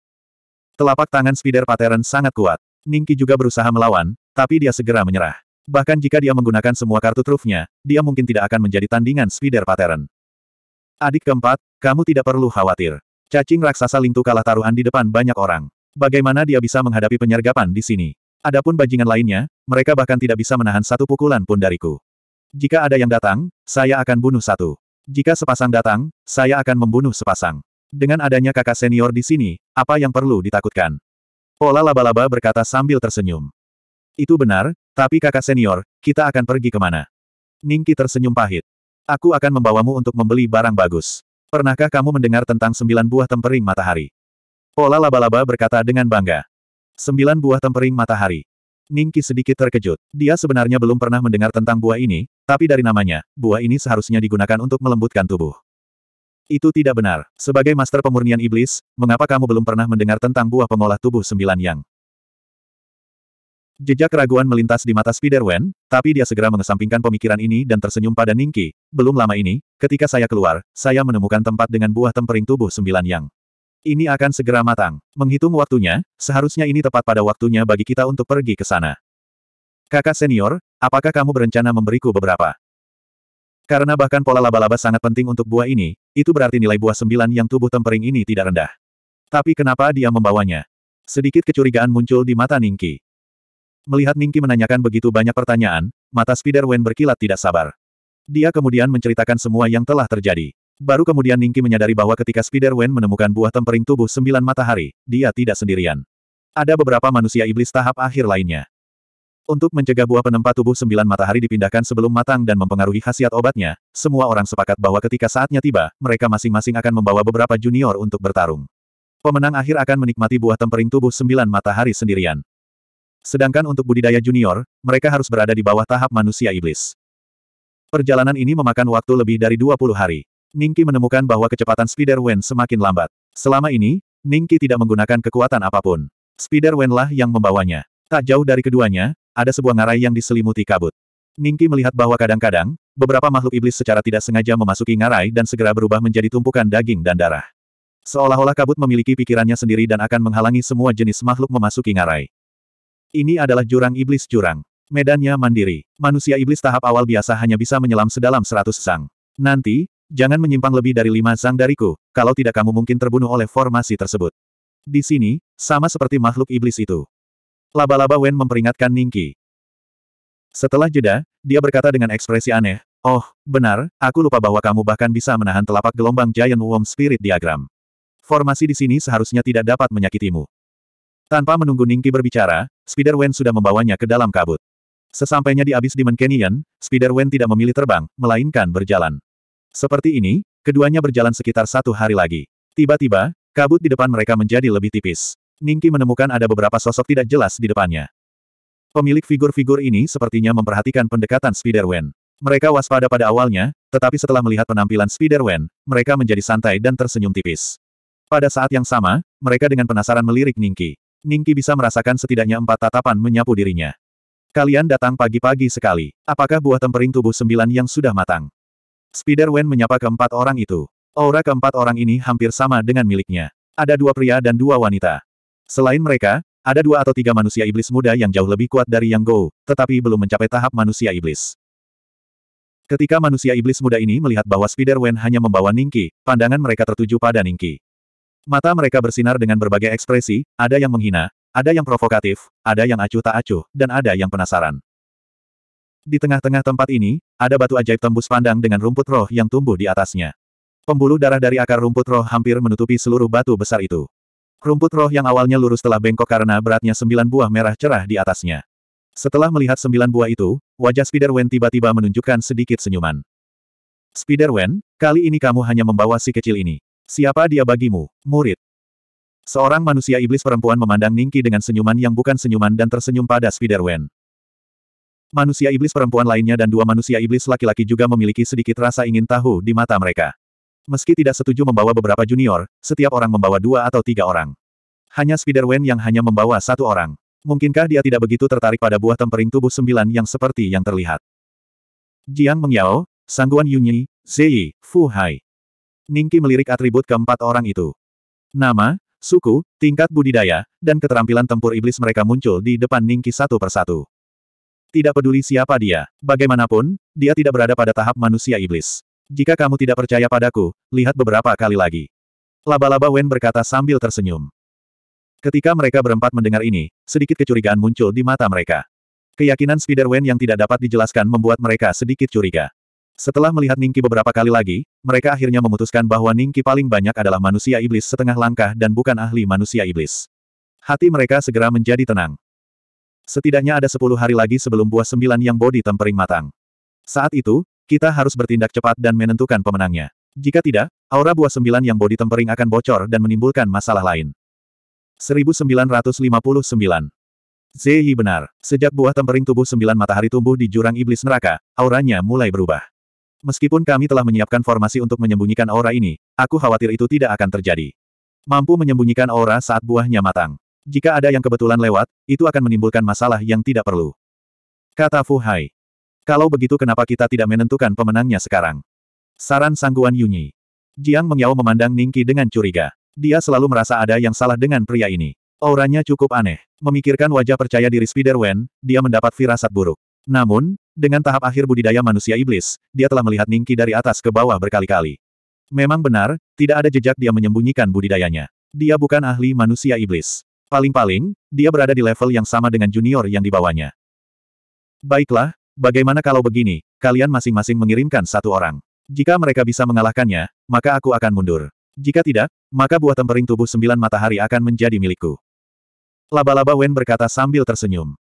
Speaker 1: Telapak tangan Spider Pattern sangat kuat. Ningki juga berusaha melawan, tapi dia segera menyerah. Bahkan jika dia menggunakan semua kartu trufnya, dia mungkin tidak akan menjadi tandingan Spider Pattern. Adik keempat, kamu tidak perlu khawatir. Cacing raksasa Lingtu kalah taruhan di depan banyak orang. Bagaimana dia bisa menghadapi penyergapan di sini? Adapun bajingan lainnya, mereka bahkan tidak bisa menahan satu pukulan pun dariku. Jika ada yang datang, saya akan bunuh satu. Jika sepasang datang, saya akan membunuh sepasang. Dengan adanya kakak senior di sini, apa yang perlu ditakutkan? Pola laba-laba berkata sambil tersenyum. Itu benar, tapi kakak senior, kita akan pergi kemana? Ningki tersenyum pahit. Aku akan membawamu untuk membeli barang bagus. Pernahkah kamu mendengar tentang sembilan buah tempering matahari? Pola laba-laba berkata dengan bangga. Sembilan buah tempering matahari. Ningki sedikit terkejut. Dia sebenarnya belum pernah mendengar tentang buah ini, tapi dari namanya, buah ini seharusnya digunakan untuk melembutkan tubuh. Itu tidak benar. Sebagai master pemurnian iblis, mengapa kamu belum pernah mendengar tentang buah pengolah tubuh sembilan yang? Jejak keraguan melintas di mata Spiderwen, tapi dia segera mengesampingkan pemikiran ini dan tersenyum pada Ningki. Belum lama ini, ketika saya keluar, saya menemukan tempat dengan buah tempering tubuh sembilan yang. Ini akan segera matang. Menghitung waktunya, seharusnya ini tepat pada waktunya bagi kita untuk pergi ke sana. Kakak senior, apakah kamu berencana memberiku beberapa? Karena bahkan pola laba-laba sangat penting untuk buah ini, itu berarti nilai buah sembilan yang tubuh tempering ini tidak rendah. Tapi kenapa dia membawanya? Sedikit kecurigaan muncul di mata Ningki. Melihat Ningki menanyakan begitu banyak pertanyaan, mata Spider-Wen berkilat tidak sabar. Dia kemudian menceritakan semua yang telah terjadi. Baru kemudian Ningki menyadari bahwa ketika Spider Wen menemukan buah tempering tubuh sembilan matahari, dia tidak sendirian. Ada beberapa manusia iblis tahap akhir lainnya. Untuk mencegah buah penempa tubuh sembilan matahari dipindahkan sebelum matang dan mempengaruhi khasiat obatnya, semua orang sepakat bahwa ketika saatnya tiba, mereka masing-masing akan membawa beberapa junior untuk bertarung. Pemenang akhir akan menikmati buah tempering tubuh sembilan matahari sendirian. Sedangkan untuk budidaya junior, mereka harus berada di bawah tahap manusia iblis. Perjalanan ini memakan waktu lebih dari 20 hari. Ningki menemukan bahwa kecepatan Spider Wen semakin lambat. Selama ini, Ningki tidak menggunakan kekuatan apapun. Spider Wen lah yang membawanya. Tak jauh dari keduanya, ada sebuah ngarai yang diselimuti kabut. Ningki melihat bahwa kadang-kadang, beberapa makhluk iblis secara tidak sengaja memasuki ngarai dan segera berubah menjadi tumpukan daging dan darah. Seolah-olah kabut memiliki pikirannya sendiri dan akan menghalangi semua jenis makhluk memasuki ngarai. Ini adalah jurang iblis jurang. Medannya mandiri. Manusia iblis tahap awal biasa hanya bisa menyelam sedalam seratus sang. Nanti, Jangan menyimpang lebih dari lima sang dariku, kalau tidak kamu mungkin terbunuh oleh formasi tersebut. Di sini, sama seperti makhluk iblis itu. Laba-laba Wen memperingatkan Ningki. Setelah jeda, dia berkata dengan ekspresi aneh, Oh, benar, aku lupa bahwa kamu bahkan bisa menahan telapak gelombang Giant Worm Spirit Diagram. Formasi di sini seharusnya tidak dapat menyakitimu. Tanpa menunggu Ningki berbicara, Spider Wen sudah membawanya ke dalam kabut. Sesampainya di abis Demon Canyon, Spider Wen tidak memilih terbang, melainkan berjalan. Seperti ini, keduanya berjalan sekitar satu hari lagi. Tiba-tiba, kabut di depan mereka menjadi lebih tipis. Ningki menemukan ada beberapa sosok tidak jelas di depannya. Pemilik figur-figur ini sepertinya memperhatikan pendekatan Spiderwen. Mereka waspada pada awalnya, tetapi setelah melihat penampilan Spiderwen, mereka menjadi santai dan tersenyum tipis. Pada saat yang sama, mereka dengan penasaran melirik Ningki. Ningki bisa merasakan setidaknya empat tatapan menyapu dirinya. Kalian datang pagi-pagi sekali. Apakah buah tempering tubuh sembilan yang sudah matang? Spider-Wen menyapa keempat orang itu. Aura keempat orang ini hampir sama dengan miliknya. Ada dua pria dan dua wanita. Selain mereka, ada dua atau tiga manusia iblis muda yang jauh lebih kuat dari Yang Go, tetapi belum mencapai tahap manusia iblis. Ketika manusia iblis muda ini melihat bahwa Spider-Wen hanya membawa Ningki, pandangan mereka tertuju pada Ningki. Mata mereka bersinar dengan berbagai ekspresi, ada yang menghina, ada yang provokatif, ada yang acuh tak acuh, dan ada yang penasaran. Di tengah-tengah tempat ini, ada batu ajaib tembus pandang dengan rumput roh yang tumbuh di atasnya. Pembuluh darah dari akar rumput roh hampir menutupi seluruh batu besar itu. Rumput roh yang awalnya lurus telah bengkok karena beratnya sembilan buah merah cerah di atasnya. Setelah melihat sembilan buah itu, wajah Spiderwen tiba-tiba menunjukkan sedikit senyuman. Spiderwen, kali ini kamu hanya membawa si kecil ini. Siapa dia bagimu, murid? Seorang manusia iblis perempuan memandang Ningki dengan senyuman yang bukan senyuman dan tersenyum pada Spiderwen. Manusia iblis perempuan lainnya dan dua manusia iblis laki-laki juga memiliki sedikit rasa ingin tahu di mata mereka. Meski tidak setuju membawa beberapa junior, setiap orang membawa dua atau tiga orang. Hanya Spider-Wen yang hanya membawa satu orang. Mungkinkah dia tidak begitu tertarik pada buah tempering tubuh sembilan yang seperti yang terlihat? Jiang Mengyao, Sangguan Yunyi, Zeyi, Fu Hai. Ningki melirik atribut keempat orang itu. Nama, suku, tingkat budidaya, dan keterampilan tempur iblis mereka muncul di depan Ningki satu persatu. Tidak peduli siapa dia, bagaimanapun, dia tidak berada pada tahap manusia iblis. Jika kamu tidak percaya padaku, lihat beberapa kali lagi. Laba-laba Wen berkata sambil tersenyum. Ketika mereka berempat mendengar ini, sedikit kecurigaan muncul di mata mereka. Keyakinan Spider Wen yang tidak dapat dijelaskan membuat mereka sedikit curiga. Setelah melihat Ningki beberapa kali lagi, mereka akhirnya memutuskan bahwa Ningki paling banyak adalah manusia iblis setengah langkah dan bukan ahli manusia iblis. Hati mereka segera menjadi tenang. Setidaknya ada sepuluh hari lagi sebelum buah sembilan yang bodi tempering matang. Saat itu, kita harus bertindak cepat dan menentukan pemenangnya. Jika tidak, aura buah sembilan yang bodi tempering akan bocor dan menimbulkan masalah lain. 1959 Zeyi benar, sejak buah tempering tubuh sembilan matahari tumbuh di jurang iblis neraka, auranya mulai berubah. Meskipun kami telah menyiapkan formasi untuk menyembunyikan aura ini, aku khawatir itu tidak akan terjadi. Mampu menyembunyikan aura saat buahnya matang. Jika ada yang kebetulan lewat, itu akan menimbulkan masalah yang tidak perlu. Kata Fu Hai. Kalau begitu kenapa kita tidak menentukan pemenangnya sekarang? Saran Sangguan Yunyi. Jiang Mengyao memandang Ningki dengan curiga. Dia selalu merasa ada yang salah dengan pria ini. Auranya cukup aneh. Memikirkan wajah percaya diri Spider Wen, dia mendapat firasat buruk. Namun, dengan tahap akhir budidaya manusia iblis, dia telah melihat Ningki dari atas ke bawah berkali-kali. Memang benar, tidak ada jejak dia menyembunyikan budidayanya. Dia bukan ahli manusia iblis. Paling-paling, dia berada di level yang sama dengan junior yang dibawanya. Baiklah, bagaimana kalau begini, kalian masing-masing mengirimkan satu orang. Jika mereka bisa mengalahkannya, maka aku akan mundur. Jika tidak, maka buah tempering tubuh sembilan matahari akan menjadi milikku. Laba-laba Wen berkata sambil tersenyum.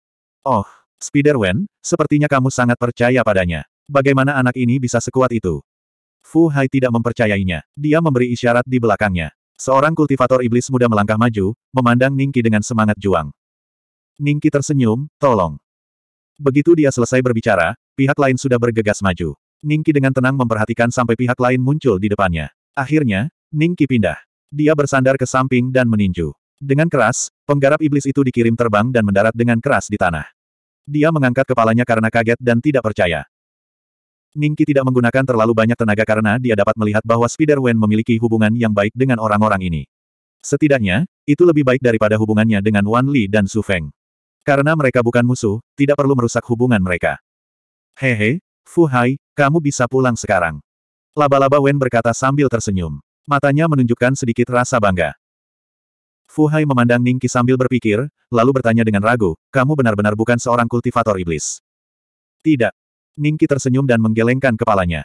Speaker 1: Oh, Spider Wen, sepertinya kamu sangat percaya padanya. Bagaimana anak ini bisa sekuat itu? Fu Hai tidak mempercayainya. Dia memberi isyarat di belakangnya. Seorang kultivator iblis muda melangkah maju, memandang Ningki dengan semangat juang. Ningki tersenyum, tolong. Begitu dia selesai berbicara, pihak lain sudah bergegas maju. Ningki dengan tenang memperhatikan sampai pihak lain muncul di depannya. Akhirnya, Ningki pindah. Dia bersandar ke samping dan meninju. Dengan keras, penggarap iblis itu dikirim terbang dan mendarat dengan keras di tanah. Dia mengangkat kepalanya karena kaget dan tidak percaya. Ningki tidak menggunakan terlalu banyak tenaga karena dia dapat melihat bahwa Spider Wen memiliki hubungan yang baik dengan orang-orang ini. Setidaknya, itu lebih baik daripada hubungannya dengan Wan Li dan Su Feng. Karena mereka bukan musuh, tidak perlu merusak hubungan mereka. Hehe, Fu Hai, kamu bisa pulang sekarang. Laba-laba Wen berkata sambil tersenyum. Matanya menunjukkan sedikit rasa bangga. Fu Hai memandang Ningki sambil berpikir, lalu bertanya dengan ragu, kamu benar-benar bukan seorang kultivator iblis. Tidak, Ningki tersenyum dan menggelengkan kepalanya.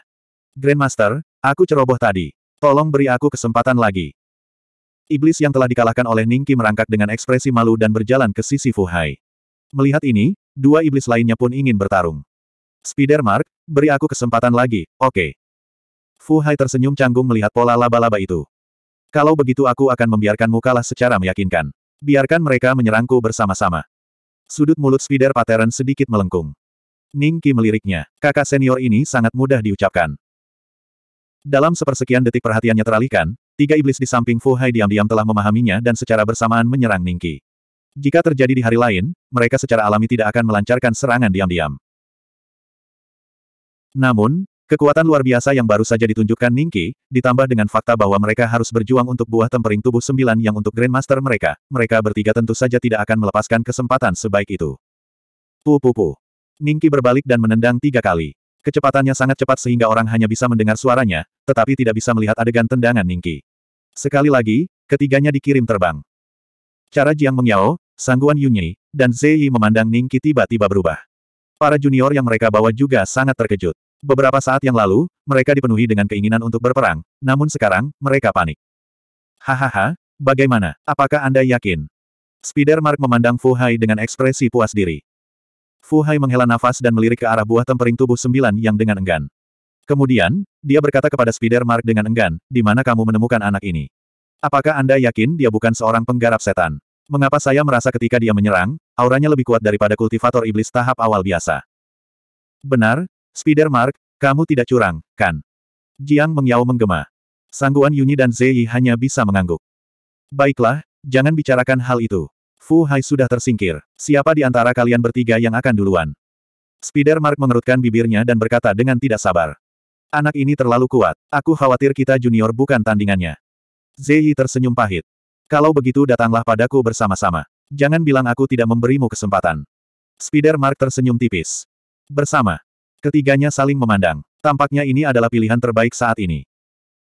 Speaker 1: Grandmaster, aku ceroboh tadi. Tolong beri aku kesempatan lagi. Iblis yang telah dikalahkan oleh Ningki merangkak dengan ekspresi malu dan berjalan ke sisi Fu Hai. Melihat ini, dua iblis lainnya pun ingin bertarung. Spidermark, beri aku kesempatan lagi, oke. Okay. Hai tersenyum canggung melihat pola laba-laba itu. Kalau begitu aku akan membiarkanmu kalah secara meyakinkan. Biarkan mereka menyerangku bersama-sama. Sudut mulut Spider Pattern sedikit melengkung. Ning meliriknya. Kakak senior ini sangat mudah diucapkan. Dalam sepersekian detik perhatiannya teralihkan, tiga iblis di samping Fu Hai diam-diam telah memahaminya dan secara bersamaan menyerang Ning Jika terjadi di hari lain, mereka secara alami tidak akan melancarkan serangan diam-diam. Namun, kekuatan luar biasa yang baru saja ditunjukkan Ning ditambah dengan fakta bahwa mereka harus berjuang untuk buah tempering tubuh sembilan yang untuk Grandmaster mereka, mereka bertiga tentu saja tidak akan melepaskan kesempatan sebaik itu. Pu-pu-pu. Ningki berbalik dan menendang tiga kali. Kecepatannya sangat cepat sehingga orang hanya bisa mendengar suaranya, tetapi tidak bisa melihat adegan tendangan Ningki. Sekali lagi, ketiganya dikirim terbang. Cara Jiang Mengyao, Sangguan Yunyi, dan Zeyi memandang Ningki tiba-tiba berubah. Para junior yang mereka bawa juga sangat terkejut. Beberapa saat yang lalu, mereka dipenuhi dengan keinginan untuk berperang, namun sekarang, mereka panik. Hahaha, bagaimana? Apakah Anda yakin? Spider Mark memandang Fu Hai dengan ekspresi puas diri. Fu Hai menghela nafas dan melirik ke arah buah tempering tubuh sembilan yang dengan enggan. Kemudian, dia berkata kepada Spider Mark dengan enggan, di mana kamu menemukan anak ini? Apakah Anda yakin dia bukan seorang penggarap setan? Mengapa saya merasa ketika dia menyerang, auranya lebih kuat daripada kultivator iblis tahap awal biasa? Benar, Spider Mark, kamu tidak curang, kan? Jiang Mengyao menggema. Sangguan Yuni dan Zeyi hanya bisa mengangguk. Baiklah, jangan bicarakan hal itu. Fu Hai sudah tersingkir. Siapa di antara kalian bertiga yang akan duluan? Spider Mark mengerutkan bibirnya dan berkata dengan tidak sabar. Anak ini terlalu kuat. Aku khawatir kita junior bukan tandingannya. Zeyi tersenyum pahit. Kalau begitu datanglah padaku bersama-sama. Jangan bilang aku tidak memberimu kesempatan. Spider Mark tersenyum tipis. Bersama. Ketiganya saling memandang. Tampaknya ini adalah pilihan terbaik saat ini.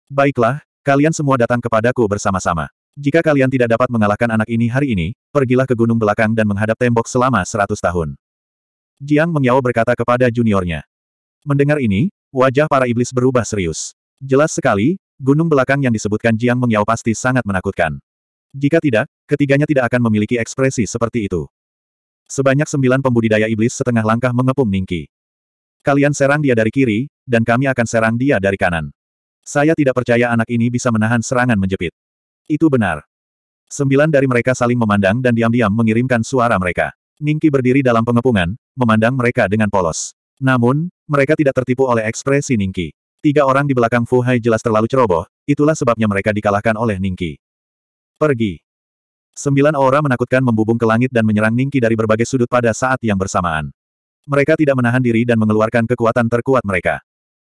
Speaker 1: Baiklah, kalian semua datang kepadaku bersama-sama. Jika kalian tidak dapat mengalahkan anak ini hari ini, pergilah ke gunung belakang dan menghadap tembok selama seratus tahun. Jiang Mengyao berkata kepada juniornya. Mendengar ini, wajah para iblis berubah serius. Jelas sekali, gunung belakang yang disebutkan Jiang Mengyao pasti sangat menakutkan. Jika tidak, ketiganya tidak akan memiliki ekspresi seperti itu. Sebanyak sembilan pembudidaya iblis setengah langkah mengepung Ningki. Kalian serang dia dari kiri, dan kami akan serang dia dari kanan. Saya tidak percaya anak ini bisa menahan serangan menjepit. Itu benar. Sembilan dari mereka saling memandang dan diam-diam mengirimkan suara mereka. Ningki berdiri dalam pengepungan, memandang mereka dengan polos. Namun, mereka tidak tertipu oleh ekspresi Ningki. Tiga orang di belakang Fu Hai jelas terlalu ceroboh, itulah sebabnya mereka dikalahkan oleh Ningki. Pergi. Sembilan orang menakutkan membubung ke langit dan menyerang Ningki dari berbagai sudut pada saat yang bersamaan. Mereka tidak menahan diri dan mengeluarkan kekuatan terkuat mereka.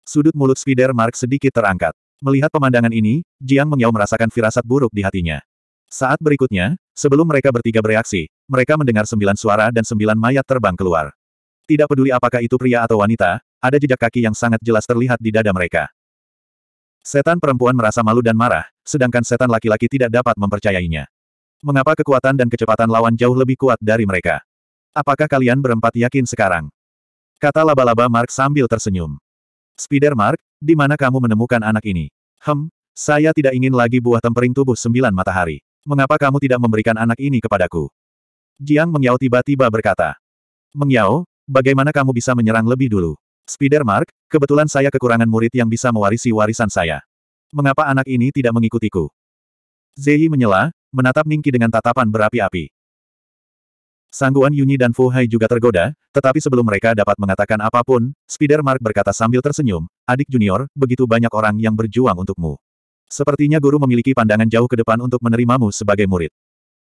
Speaker 1: Sudut mulut Spider Mark sedikit terangkat. Melihat pemandangan ini, Jiang Mengyao merasakan firasat buruk di hatinya. Saat berikutnya, sebelum mereka bertiga bereaksi, mereka mendengar sembilan suara dan sembilan mayat terbang keluar. Tidak peduli apakah itu pria atau wanita, ada jejak kaki yang sangat jelas terlihat di dada mereka. Setan perempuan merasa malu dan marah, sedangkan setan laki-laki tidak dapat mempercayainya. Mengapa kekuatan dan kecepatan lawan jauh lebih kuat dari mereka? Apakah kalian berempat yakin sekarang? Kata laba-laba Mark sambil tersenyum. Spider Mark, di mana kamu menemukan anak ini? Hem, saya tidak ingin lagi buah tempering tubuh sembilan matahari. Mengapa kamu tidak memberikan anak ini kepadaku? Jiang Mengyao tiba-tiba berkata. Mengyao, bagaimana kamu bisa menyerang lebih dulu? Spidermark, kebetulan saya kekurangan murid yang bisa mewarisi warisan saya. Mengapa anak ini tidak mengikutiku? Zei menyela, menatap Ningki dengan tatapan berapi-api. Sangguan Yunyi dan Fu Hai juga tergoda, tetapi sebelum mereka dapat mengatakan apapun, Spider Mark berkata sambil tersenyum, adik junior, begitu banyak orang yang berjuang untukmu. Sepertinya guru memiliki pandangan jauh ke depan untuk menerimamu sebagai murid.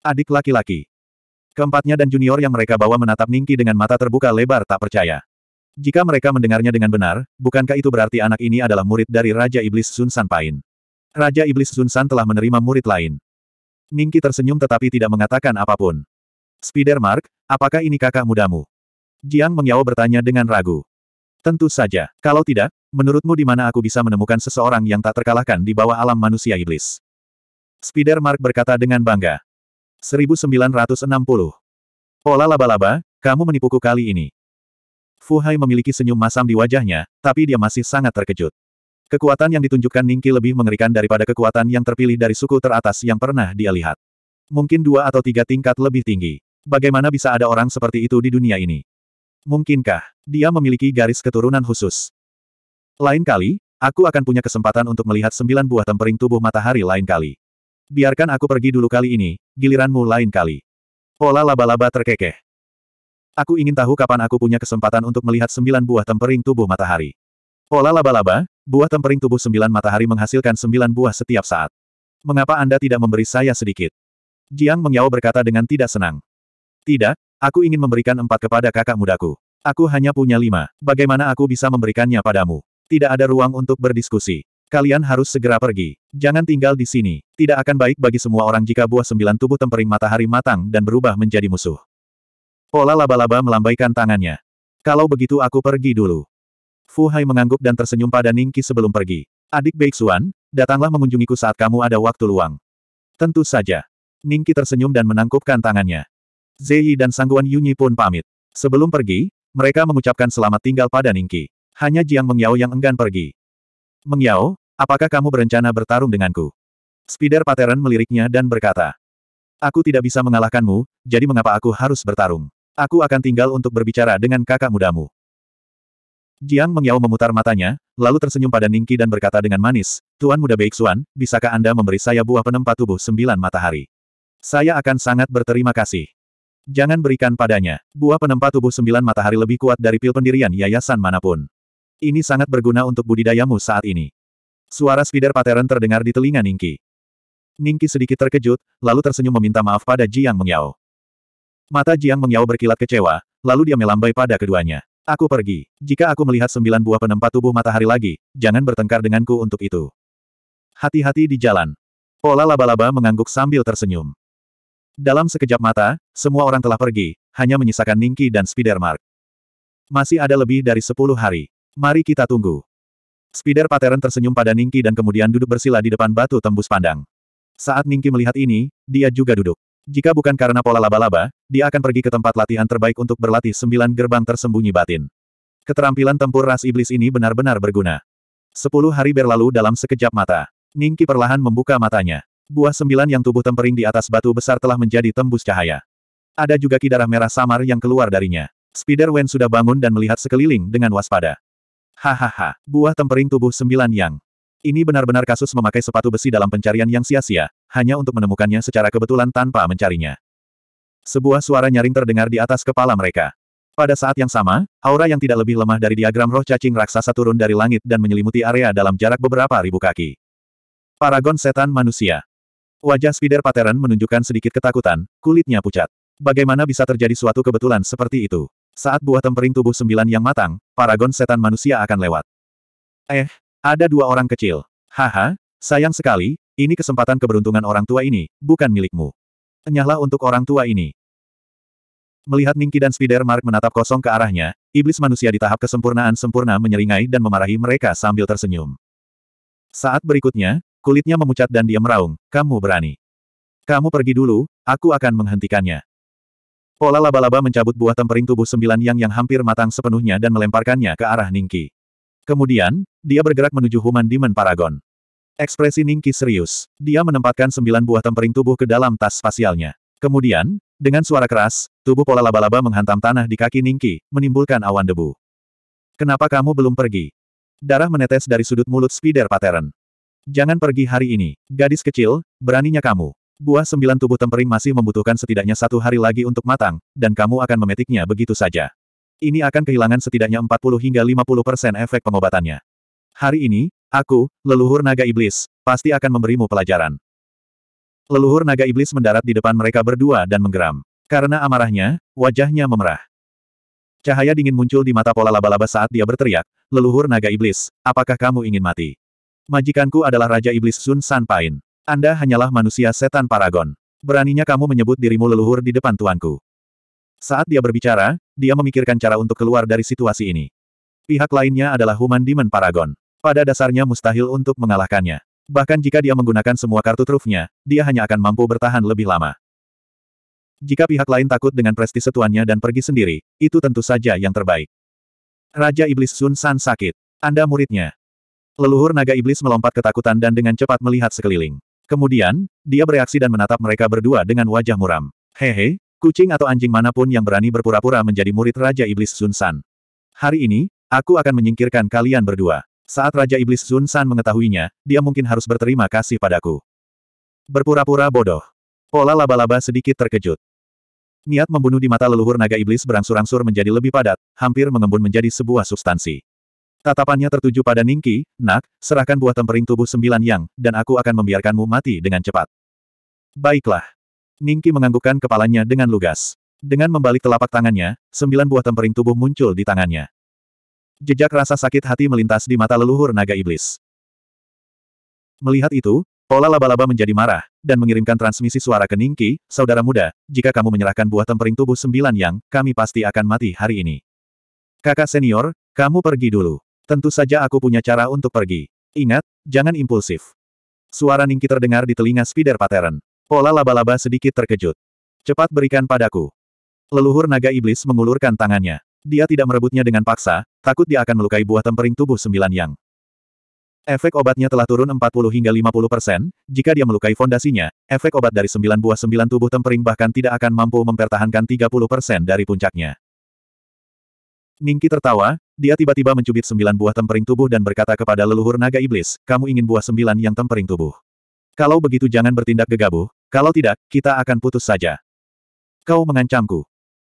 Speaker 1: Adik laki-laki. Keempatnya dan junior yang mereka bawa menatap Ningki dengan mata terbuka lebar tak percaya. Jika mereka mendengarnya dengan benar, bukankah itu berarti anak ini adalah murid dari Raja Iblis Sun San Pain? Raja Iblis Sun San telah menerima murid lain. Ningki tersenyum tetapi tidak mengatakan apapun. Spider Mark, apakah ini kakak mudamu? Jiang Mengyao bertanya dengan ragu. Tentu saja. Kalau tidak, menurutmu di mana aku bisa menemukan seseorang yang tak terkalahkan di bawah alam manusia iblis? Spider Mark berkata dengan bangga. 1960. Pola laba-laba, kamu menipuku kali ini. Fu Hai memiliki senyum masam di wajahnya, tapi dia masih sangat terkejut. Kekuatan yang ditunjukkan Ningki lebih mengerikan daripada kekuatan yang terpilih dari suku teratas yang pernah dia lihat. Mungkin dua atau tiga tingkat lebih tinggi. Bagaimana bisa ada orang seperti itu di dunia ini? Mungkinkah dia memiliki garis keturunan khusus? Lain kali, aku akan punya kesempatan untuk melihat sembilan buah tempering tubuh matahari lain kali. Biarkan aku pergi dulu kali ini, giliranmu lain kali. Pola laba-laba terkekeh. Aku ingin tahu kapan aku punya kesempatan untuk melihat sembilan buah tempering tubuh matahari. Pola laba-laba, buah tempering tubuh sembilan matahari menghasilkan sembilan buah setiap saat. Mengapa Anda tidak memberi saya sedikit? Jiang Mengyao berkata dengan tidak senang. Tidak, aku ingin memberikan empat kepada kakak mudaku. Aku hanya punya lima. Bagaimana aku bisa memberikannya padamu? Tidak ada ruang untuk berdiskusi. Kalian harus segera pergi. Jangan tinggal di sini. Tidak akan baik bagi semua orang jika buah sembilan tubuh tempering matahari matang dan berubah menjadi musuh. Pola laba-laba melambaikan tangannya. Kalau begitu aku pergi dulu. Fu Hai mengangguk dan tersenyum pada Ningki sebelum pergi. Adik Baik Xuan, datanglah mengunjungiku saat kamu ada waktu luang. Tentu saja. Ningki tersenyum dan menangkupkan tangannya. Zeyi dan Sangguan Yunyi pun pamit. Sebelum pergi, mereka mengucapkan selamat tinggal pada Ningki. Hanya Jiang Mengyao yang enggan pergi. Mengyao, apakah kamu berencana bertarung denganku? Spider Pateran meliriknya dan berkata, Aku tidak bisa mengalahkanmu, jadi mengapa aku harus bertarung? Aku akan tinggal untuk berbicara dengan kakak mudamu. Jiang Mengyao memutar matanya, lalu tersenyum pada Ningki dan berkata dengan manis, Tuan Muda Beiksuan, bisakah Anda memberi saya buah penempat tubuh sembilan matahari? Saya akan sangat berterima kasih. Jangan berikan padanya. Buah penempa tubuh sembilan matahari lebih kuat dari pil pendirian yayasan manapun. Ini sangat berguna untuk budidayamu saat ini. Suara spider pattern terdengar di telinga Ningki. Ningki sedikit terkejut, lalu tersenyum meminta maaf pada Jiang Mengyao. Mata Jiang Mengyao berkilat kecewa, lalu dia melambai pada keduanya. Aku pergi. Jika aku melihat sembilan buah penempa tubuh matahari lagi, jangan bertengkar denganku untuk itu. Hati-hati di jalan. Pola laba-laba mengangguk sambil tersenyum. Dalam sekejap mata, semua orang telah pergi, hanya menyisakan Ningki dan Spidermark. Masih ada lebih dari sepuluh hari. Mari kita tunggu. Spider Pattern tersenyum pada Ningki dan kemudian duduk bersila di depan batu tembus pandang. Saat Ningki melihat ini, dia juga duduk. Jika bukan karena pola laba-laba, dia akan pergi ke tempat latihan terbaik untuk berlatih sembilan gerbang tersembunyi batin. Keterampilan tempur ras iblis ini benar-benar berguna. Sepuluh hari berlalu dalam sekejap mata. Ningki perlahan membuka matanya. Buah sembilan yang tubuh tempering di atas batu besar telah menjadi tembus cahaya. Ada juga ki darah merah samar yang keluar darinya. Spider Spiderwen sudah bangun dan melihat sekeliling dengan waspada. Hahaha, buah tempering tubuh sembilan yang. Ini benar-benar kasus memakai sepatu besi dalam pencarian yang sia-sia, hanya untuk menemukannya secara kebetulan tanpa mencarinya. Sebuah suara nyaring terdengar di atas kepala mereka. Pada saat yang sama, aura yang tidak lebih lemah dari diagram roh cacing raksasa turun dari langit dan menyelimuti area dalam jarak beberapa ribu kaki. Paragon setan manusia. Wajah spider pattern menunjukkan sedikit ketakutan, kulitnya pucat. Bagaimana bisa terjadi suatu kebetulan seperti itu? Saat buah tempering tubuh sembilan yang matang, paragon setan manusia akan lewat. Eh, ada dua orang kecil. Haha, sayang sekali, ini kesempatan keberuntungan orang tua ini, bukan milikmu. Enyahlah untuk orang tua ini. Melihat Ningki dan Spider Mark menatap kosong ke arahnya, iblis manusia di tahap kesempurnaan sempurna menyeringai dan memarahi mereka sambil tersenyum. Saat berikutnya, Kulitnya memucat dan dia meraung, kamu berani. Kamu pergi dulu, aku akan menghentikannya. Pola laba-laba mencabut buah tempering tubuh sembilan yang yang hampir matang sepenuhnya dan melemparkannya ke arah Ningki. Kemudian, dia bergerak menuju Human Demon Paragon. Ekspresi Ningki serius. Dia menempatkan sembilan buah tempering tubuh ke dalam tas spasialnya. Kemudian, dengan suara keras, tubuh pola laba-laba menghantam tanah di kaki Ningki, menimbulkan awan debu. Kenapa kamu belum pergi? Darah menetes dari sudut mulut Spider Pattern. Jangan pergi hari ini, gadis kecil, beraninya kamu. Buah sembilan tubuh tempering masih membutuhkan setidaknya satu hari lagi untuk matang, dan kamu akan memetiknya begitu saja. Ini akan kehilangan setidaknya 40 hingga 50 persen efek pengobatannya. Hari ini, aku, leluhur naga iblis, pasti akan memberimu pelajaran. Leluhur naga iblis mendarat di depan mereka berdua dan menggeram. Karena amarahnya, wajahnya memerah. Cahaya dingin muncul di mata pola laba-laba saat dia berteriak, leluhur naga iblis, apakah kamu ingin mati? Majikanku adalah Raja Iblis Sun San Pain. Anda hanyalah manusia setan paragon. Beraninya kamu menyebut dirimu leluhur di depan tuanku. Saat dia berbicara, dia memikirkan cara untuk keluar dari situasi ini. Pihak lainnya adalah Human Demon Paragon. Pada dasarnya mustahil untuk mengalahkannya. Bahkan jika dia menggunakan semua kartu trufnya, dia hanya akan mampu bertahan lebih lama. Jika pihak lain takut dengan prestise tuannya dan pergi sendiri, itu tentu saja yang terbaik. Raja Iblis Sun San sakit. Anda muridnya. Leluhur naga iblis melompat ketakutan dan dengan cepat melihat sekeliling. Kemudian, dia bereaksi dan menatap mereka berdua dengan wajah muram. Hehe, kucing atau anjing manapun yang berani berpura-pura menjadi murid Raja Iblis Sun San. Hari ini, aku akan menyingkirkan kalian berdua. Saat Raja Iblis Sun San mengetahuinya, dia mungkin harus berterima kasih padaku. Berpura-pura bodoh. Pola laba-laba sedikit terkejut. Niat membunuh di mata leluhur naga iblis berangsur-angsur menjadi lebih padat, hampir mengembun menjadi sebuah substansi. Tatapannya tertuju pada Ningki, nak, serahkan buah tempering tubuh sembilan yang, dan aku akan membiarkanmu mati dengan cepat. Baiklah. Ningki menganggukkan kepalanya dengan lugas. Dengan membalik telapak tangannya, sembilan buah tempering tubuh muncul di tangannya. Jejak rasa sakit hati melintas di mata leluhur naga iblis. Melihat itu, Pola laba-laba menjadi marah, dan mengirimkan transmisi suara ke Ningki, saudara muda, jika kamu menyerahkan buah tempering tubuh sembilan yang, kami pasti akan mati hari ini. Kakak senior, kamu pergi dulu. Tentu saja aku punya cara untuk pergi. Ingat, jangan impulsif. Suara Ningki terdengar di telinga Spider Pattern. Pola laba-laba sedikit terkejut. Cepat berikan padaku. Leluhur naga iblis mengulurkan tangannya. Dia tidak merebutnya dengan paksa, takut dia akan melukai buah tempering tubuh sembilan yang. Efek obatnya telah turun 40 hingga 50 persen, jika dia melukai fondasinya, efek obat dari sembilan buah sembilan tubuh tempering bahkan tidak akan mampu mempertahankan 30 persen dari puncaknya. Ningki tertawa, dia tiba-tiba mencubit sembilan buah tempering tubuh dan berkata kepada leluhur naga iblis, kamu ingin buah sembilan yang tempering tubuh. Kalau begitu jangan bertindak gegabah, kalau tidak, kita akan putus saja. Kau mengancamku.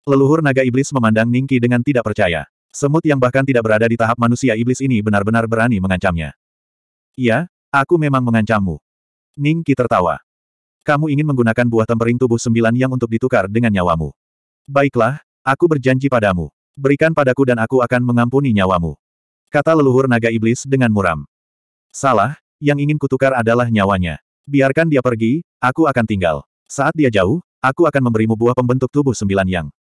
Speaker 1: Leluhur naga iblis memandang Ningki dengan tidak percaya. Semut yang bahkan tidak berada di tahap manusia iblis ini benar-benar berani mengancamnya. Iya, aku memang mengancammu. Ningki tertawa. Kamu ingin menggunakan buah tempering tubuh sembilan yang untuk ditukar dengan nyawamu. Baiklah, aku berjanji padamu. Berikan padaku dan aku akan mengampuni nyawamu. Kata leluhur naga iblis dengan muram. Salah, yang ingin kutukar adalah nyawanya. Biarkan dia pergi, aku akan tinggal. Saat dia jauh, aku akan memberimu buah pembentuk tubuh sembilan yang.